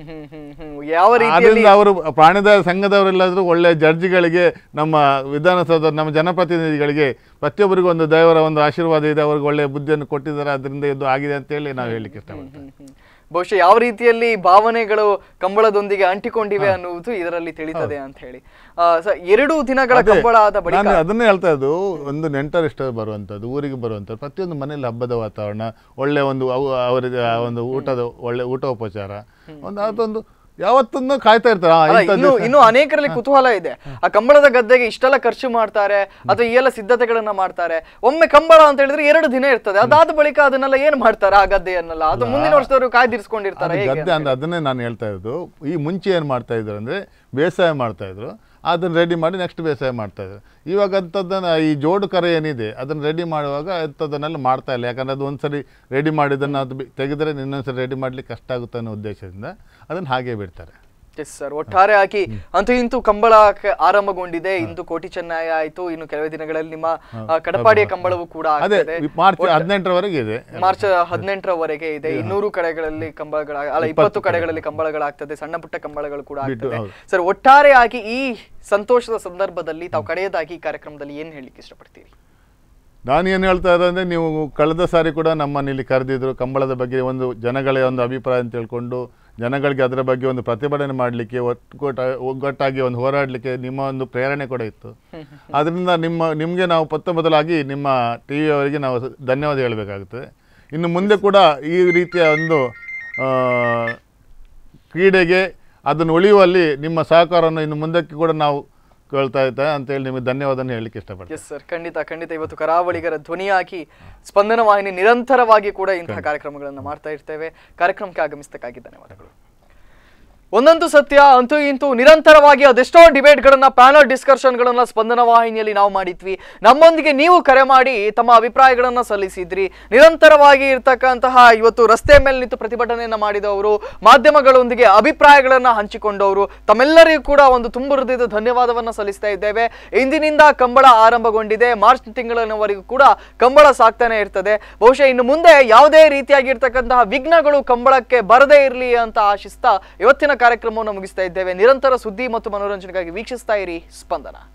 ಹ್ಮ್ ಯಾವ ರೀತಿಯಲ್ಲಿ ಅವರು ಪ್ರಾಣಿದ ಸಂಘದವರೆಲ್ಲಾದ್ರೂ ಒಳ್ಳೆ ಜಡ್ಜ್ಗಳಿಗೆ ನಮ್ಮ ವಿಧಾನಸೌಧ ನಮ್ಮ ಜನಪ್ರತಿನಿಧಿಗಳಿಗೆ ಪ್ರತಿಯೊಬ್ಬರಿಗೂ ಒಂದು ದೇವರ ಒಂದು ಆಶೀರ್ವಾದ ಇದೆ ಅವ್ರಿಗೆ ಒಳ್ಳೆ ಬುದ್ಧಿಯನ್ನು ಕೊಟ್ಟಿದ್ದಾರೆ ಅದರಿಂದ ಇದು ಆಗಿದೆ ಹೇಳಿ ನಾವು ಹೇಳಲಿಕ್ಕೆ ಇಷ್ಟಪಡ್ತೇವೆ ಬಹುಶಃ ಯಾವ ರೀತಿಯಲ್ಲಿ ಭಾವನೆಗಳು ಕಂಬಳದೊಂದಿಗೆ ಅಂಟಿಕೊಂಡಿವೆ ಅನ್ನುವುದು ಇದರಲ್ಲಿ ತಿಳಿತದೆ ಅಂತ ಹೇಳಿ ಎರಡು ದಿನಗಳ ಕಂಬಳ ಆದ ಬಳಿಕ ಅದನ್ನೇ ಹೇಳ್ತಾ ಇದ್ದು ಒಂದು ನೆಂಟರಿಷ್ಟ ಬರುವಂಥದ್ದು ಊರಿಗೆ ಬರುವಂಥದ್ದು ಪ್ರತಿಯೊಂದು ಮನೆಯಲ್ಲಿ ಹಬ್ಬದ ವಾತಾವರಣ ಒಳ್ಳೆ ಒಂದು ಅವರಿಗೆ ಒಂದು ಊಟದ ಒಳ್ಳೆ ಊಟೋಪಚಾರ ಒಂದು ಅದೊಂದು ಯಾವತ್ತನ್ನು ಕಾಯ್ತಾ ಇರ್ತಾರೆ ಇನ್ನು ಅನೇಕರಲ್ಲಿ ಕುತೂಹಲ ಇದೆ ಆ ಕಂಬಳದ ಗದ್ದೆಗೆ ಇಷ್ಟೆಲ್ಲ ಖರ್ಚು ಮಾಡ್ತಾರೆ ಅಥವಾ ಈ ಎಲ್ಲ ಸಿದ್ಧತೆಗಳನ್ನ ಮಾಡ್ತಾರೆ ಒಮ್ಮೆ ಕಂಬಳ ಅಂತ ಹೇಳಿದ್ರೆ ಎರಡು ದಿನ ಇರ್ತದೆ ಅದಾದ ಬಳಿಕ ಅದನ್ನೆಲ್ಲ ಏನ್ ಮಾಡ್ತಾರೆ ಆ ಗದ್ದೆಯನ್ನೆಲ್ಲ ಅದು ಮುಂದಿನ ವರ್ಷದವರು ಕಾಯ್ದಿರಿಸ್ಕೊಂಡಿರ್ತಾರೆ ಗದ್ದೆ ಅದನ್ನೇ ನಾನು ಹೇಳ್ತಾ ಇರೋದು ಈ ಮುಂಚೆ ಏನ್ ಮಾಡ್ತಾ ಇದ್ರು ಅಂದ್ರೆ ಬೇಸಾಯ ಮಾಡ್ತಾ ಇದ್ರು ಅದನ್ನು ರೆಡಿ ಮಾಡಿ ನೆಕ್ಸ್ಟ್ ಬೇಸಾಯ ಮಾಡ್ತಾ ಇವಾಗ ಅಂಥದ್ದನ್ನು ಈ ಜೋಡು ಕರೆ ಏನಿದೆ ಅದನ್ನು ರೆಡಿ ಮಾಡುವಾಗ ಅಂಥದ್ದನ್ನೆಲ್ಲ ಮಾಡ್ತಾ ಇಲ್ಲ ಯಾಕಂದರೆ ಅದು ಒಂದು ರೆಡಿ ಮಾಡಿದ್ದನ್ನು ಅದು ತೆಗೆದರೆ ಇನ್ನೊಂದು ರೆಡಿ ಮಾಡಲಿಕ್ಕೆ ಕಷ್ಟ ಆಗುತ್ತೆ ಅನ್ನೋ ಉದ್ದೇಶದಿಂದ ಅದನ್ನು ಹಾಗೇ ಬಿಡ್ತಾರೆ ಎಸ್ ಸರ್ ಒಟ್ಟಾರೆ ಹಾಕಿ ಅಂತೂ ಇಂತೂ ಕಂಬಳ ಆರಂಭಗೊಂಡಿದೆ ಇಂದು ಕೋಟಿ ಚೆನ್ನಾಯ ಆಯ್ತು ಇನ್ನು ಕೆಲವೇ ದಿನಗಳಲ್ಲಿ ನಿಮ್ಮ ಕಡಪಾಡಿಯ ಕಂಬಳವು ಕೂಡ ಮಾರ್ಚ್ ಹದಿನೆಂಟರವರೆಗೆ ಇದೆ ಮಾರ್ಚ್ ಹದಿನೆಂಟರವರೆಗೆ ಇದೆ ಇನ್ನೂರು ಕಡೆಗಳಲ್ಲಿ ಕಂಬಳಗಳ ಅಲ್ಲ ಇಪ್ಪತ್ತು ಕಡೆಗಳಲ್ಲಿ ಕಂಬಳಗಳಾಗ್ತದೆ ಸಣ್ಣ ಪುಟ್ಟ ಕಂಬಳಗಳು ಕೂಡ ಆಗ್ತದೆ ಸರ್ ಒಟ್ಟಾರೆ ಆಗಿ ಈ ಸಂತೋಷದ ಸಂದರ್ಭದಲ್ಲಿ ತಾವು ಕಡೆಯದಾಗಿ ಈ ಕಾರ್ಯಕ್ರಮದಲ್ಲಿ ಏನು ಹೇಳಲಿಕ್ಕೆ ಇಷ್ಟಪಡ್ತೀರಿ ನಾನು ಏನು ಹೇಳ್ತಾ ಅಂದರೆ ನೀವು ಕಳೆದ ಸಾರಿ ಕೂಡ ಇಲ್ಲಿ ಕರೆದಿದ್ದರು ಕಂಬಳದ ಬಗ್ಗೆ ಒಂದು ಜನಗಳೇ ಒಂದು ಅಭಿಪ್ರಾಯ ಅಂತ ತಿಳ್ಕೊಂಡು ಜನಗಳಿಗೆ ಅದರ ಬಗ್ಗೆ ಒಂದು ಪ್ರತಿಭಟನೆ ಮಾಡಲಿಕ್ಕೆ ಒಟ್ಟುಗೊಟ್ಟ ಒಗ್ಗಟ್ಟಾಗಿ ಒಂದು ಹೋರಾಡಲಿಕ್ಕೆ ನಿಮ್ಮ ಒಂದು ಪ್ರೇರಣೆ ಕೂಡ ಇತ್ತು ಅದರಿಂದ ನಿಮ್ಮ ನಿಮಗೆ ನಾವು ಪತ್ತ ಮೊದಲಾಗಿ ನಿಮ್ಮ ಟಿ ವಿಯವರಿಗೆ ನಾವು ಧನ್ಯವಾದ ಹೇಳಬೇಕಾಗುತ್ತದೆ ಇನ್ನು ಮುಂದೆ ಕೂಡ ಈ ರೀತಿಯ ಒಂದು ಕ್ರೀಡೆಗೆ ಅದನ್ನು ಉಳಿಯುವಲ್ಲಿ ನಿಮ್ಮ ಸಹಕಾರವನ್ನು ಇನ್ನು ಮುಂದಕ್ಕೆ ಕೂಡ ನಾವು ಕೇಳ್ತಾ ಇದ್ದ ಅಂತೇಳಿ ನಿಮಗೆ ಧನ್ಯವಾದ ಹೇಳಲಿಕ್ಕೆ ಇಷ್ಟಪಡ್ತೀನಿ ಎಸ್ ಸರ್ ಖಂಡಿತ ಖಂಡಿತ ಇವತ್ತು ಕರಾವಳಿಗರ ಧ್ವನಿಯಾಗಿ ಸ್ಪಂದನ ವಾಹಿನಿ ನಿರಂತರವಾಗಿ ಕೂಡ ಇಂತಹ ಕಾರ್ಯಕ್ರಮಗಳನ್ನು ಮಾಡ್ತಾ ಇರ್ತೇವೆ ಕಾರ್ಯಕ್ರಮಕ್ಕೆ ಆಗಮಿಸ್ತಕ್ಕಾಗಿ ಧನ್ಯವಾದಗಳು ಒಂದೊಂದು ಸತ್ಯ ಅಂತೂ ಇಂತೂ ನಿರಂತರವಾಗಿ ಅದೆಷ್ಟೋ ಡಿಬೇಟ್ಗಳನ್ನ ಪ್ಯಾನಲ್ ಗಳನ್ನ ಸ್ಪಂದನ ವಾಹಿನಿಯಲ್ಲಿ ನಾವು ಮಾಡಿದ್ವಿ ನಮ್ಮೊಂದಿಗೆ ನೀವು ಕರೆ ಮಾಡಿ ತಮ್ಮ ಅಭಿಪ್ರಾಯಗಳನ್ನ ಸಲ್ಲಿಸಿದ್ರಿ ನಿರಂತರವಾಗಿ ಇರ್ತಕ್ಕಂತಹ ಇವತ್ತು ರಸ್ತೆ ಮೇಲೆ ನಿಂತು ಪ್ರತಿಭಟನೆಯನ್ನ ಮಾಡಿದವರು ಮಾಧ್ಯಮಗಳೊಂದಿಗೆ ಅಭಿಪ್ರಾಯಗಳನ್ನ ಹಂಚಿಕೊಂಡವರು ತಮ್ಮೆಲ್ಲರಿಗೂ ಕೂಡ ಒಂದು ತುಂಬು ಹೃದಯದ ಧನ್ಯವಾದವನ್ನ ಸಲ್ಲಿಸ್ತಾ ಇದ್ದೇವೆ ಇಂದಿನಿಂದ ಕಂಬಳ ಆರಂಭಗೊಂಡಿದೆ ಮಾರ್ಚ್ ತಿಂಗಳಿನವರೆಗೂ ಕೂಡ ಕಂಬಳ ಸಾಕ್ತಾನೆ ಇರ್ತದೆ ಬಹುಶಃ ಇನ್ನು ಮುಂದೆ ಯಾವುದೇ ರೀತಿಯಾಗಿರ್ತಕ್ಕಂತಹ ವಿಘ್ನಗಳು ಕಂಬಳಕ್ಕೆ ಬರದೇ ಇರಲಿ ಅಂತ ಆಶಿಸ್ತಾ ಇವತ್ತಿನ ಕಾರ್ಯಕ್ರಮವನ್ನು ಮುಗಿಸ್ತಾ ಇದ್ದೇವೆ ನಿರಂತರ ಸುದ್ದಿ ಮತ್ತು ಮನೋರಂಜನೆಗಾಗಿ ವೀಕ್ಷಿಸ್ತಾ ಇರಿ ಸ್ಪಂದನ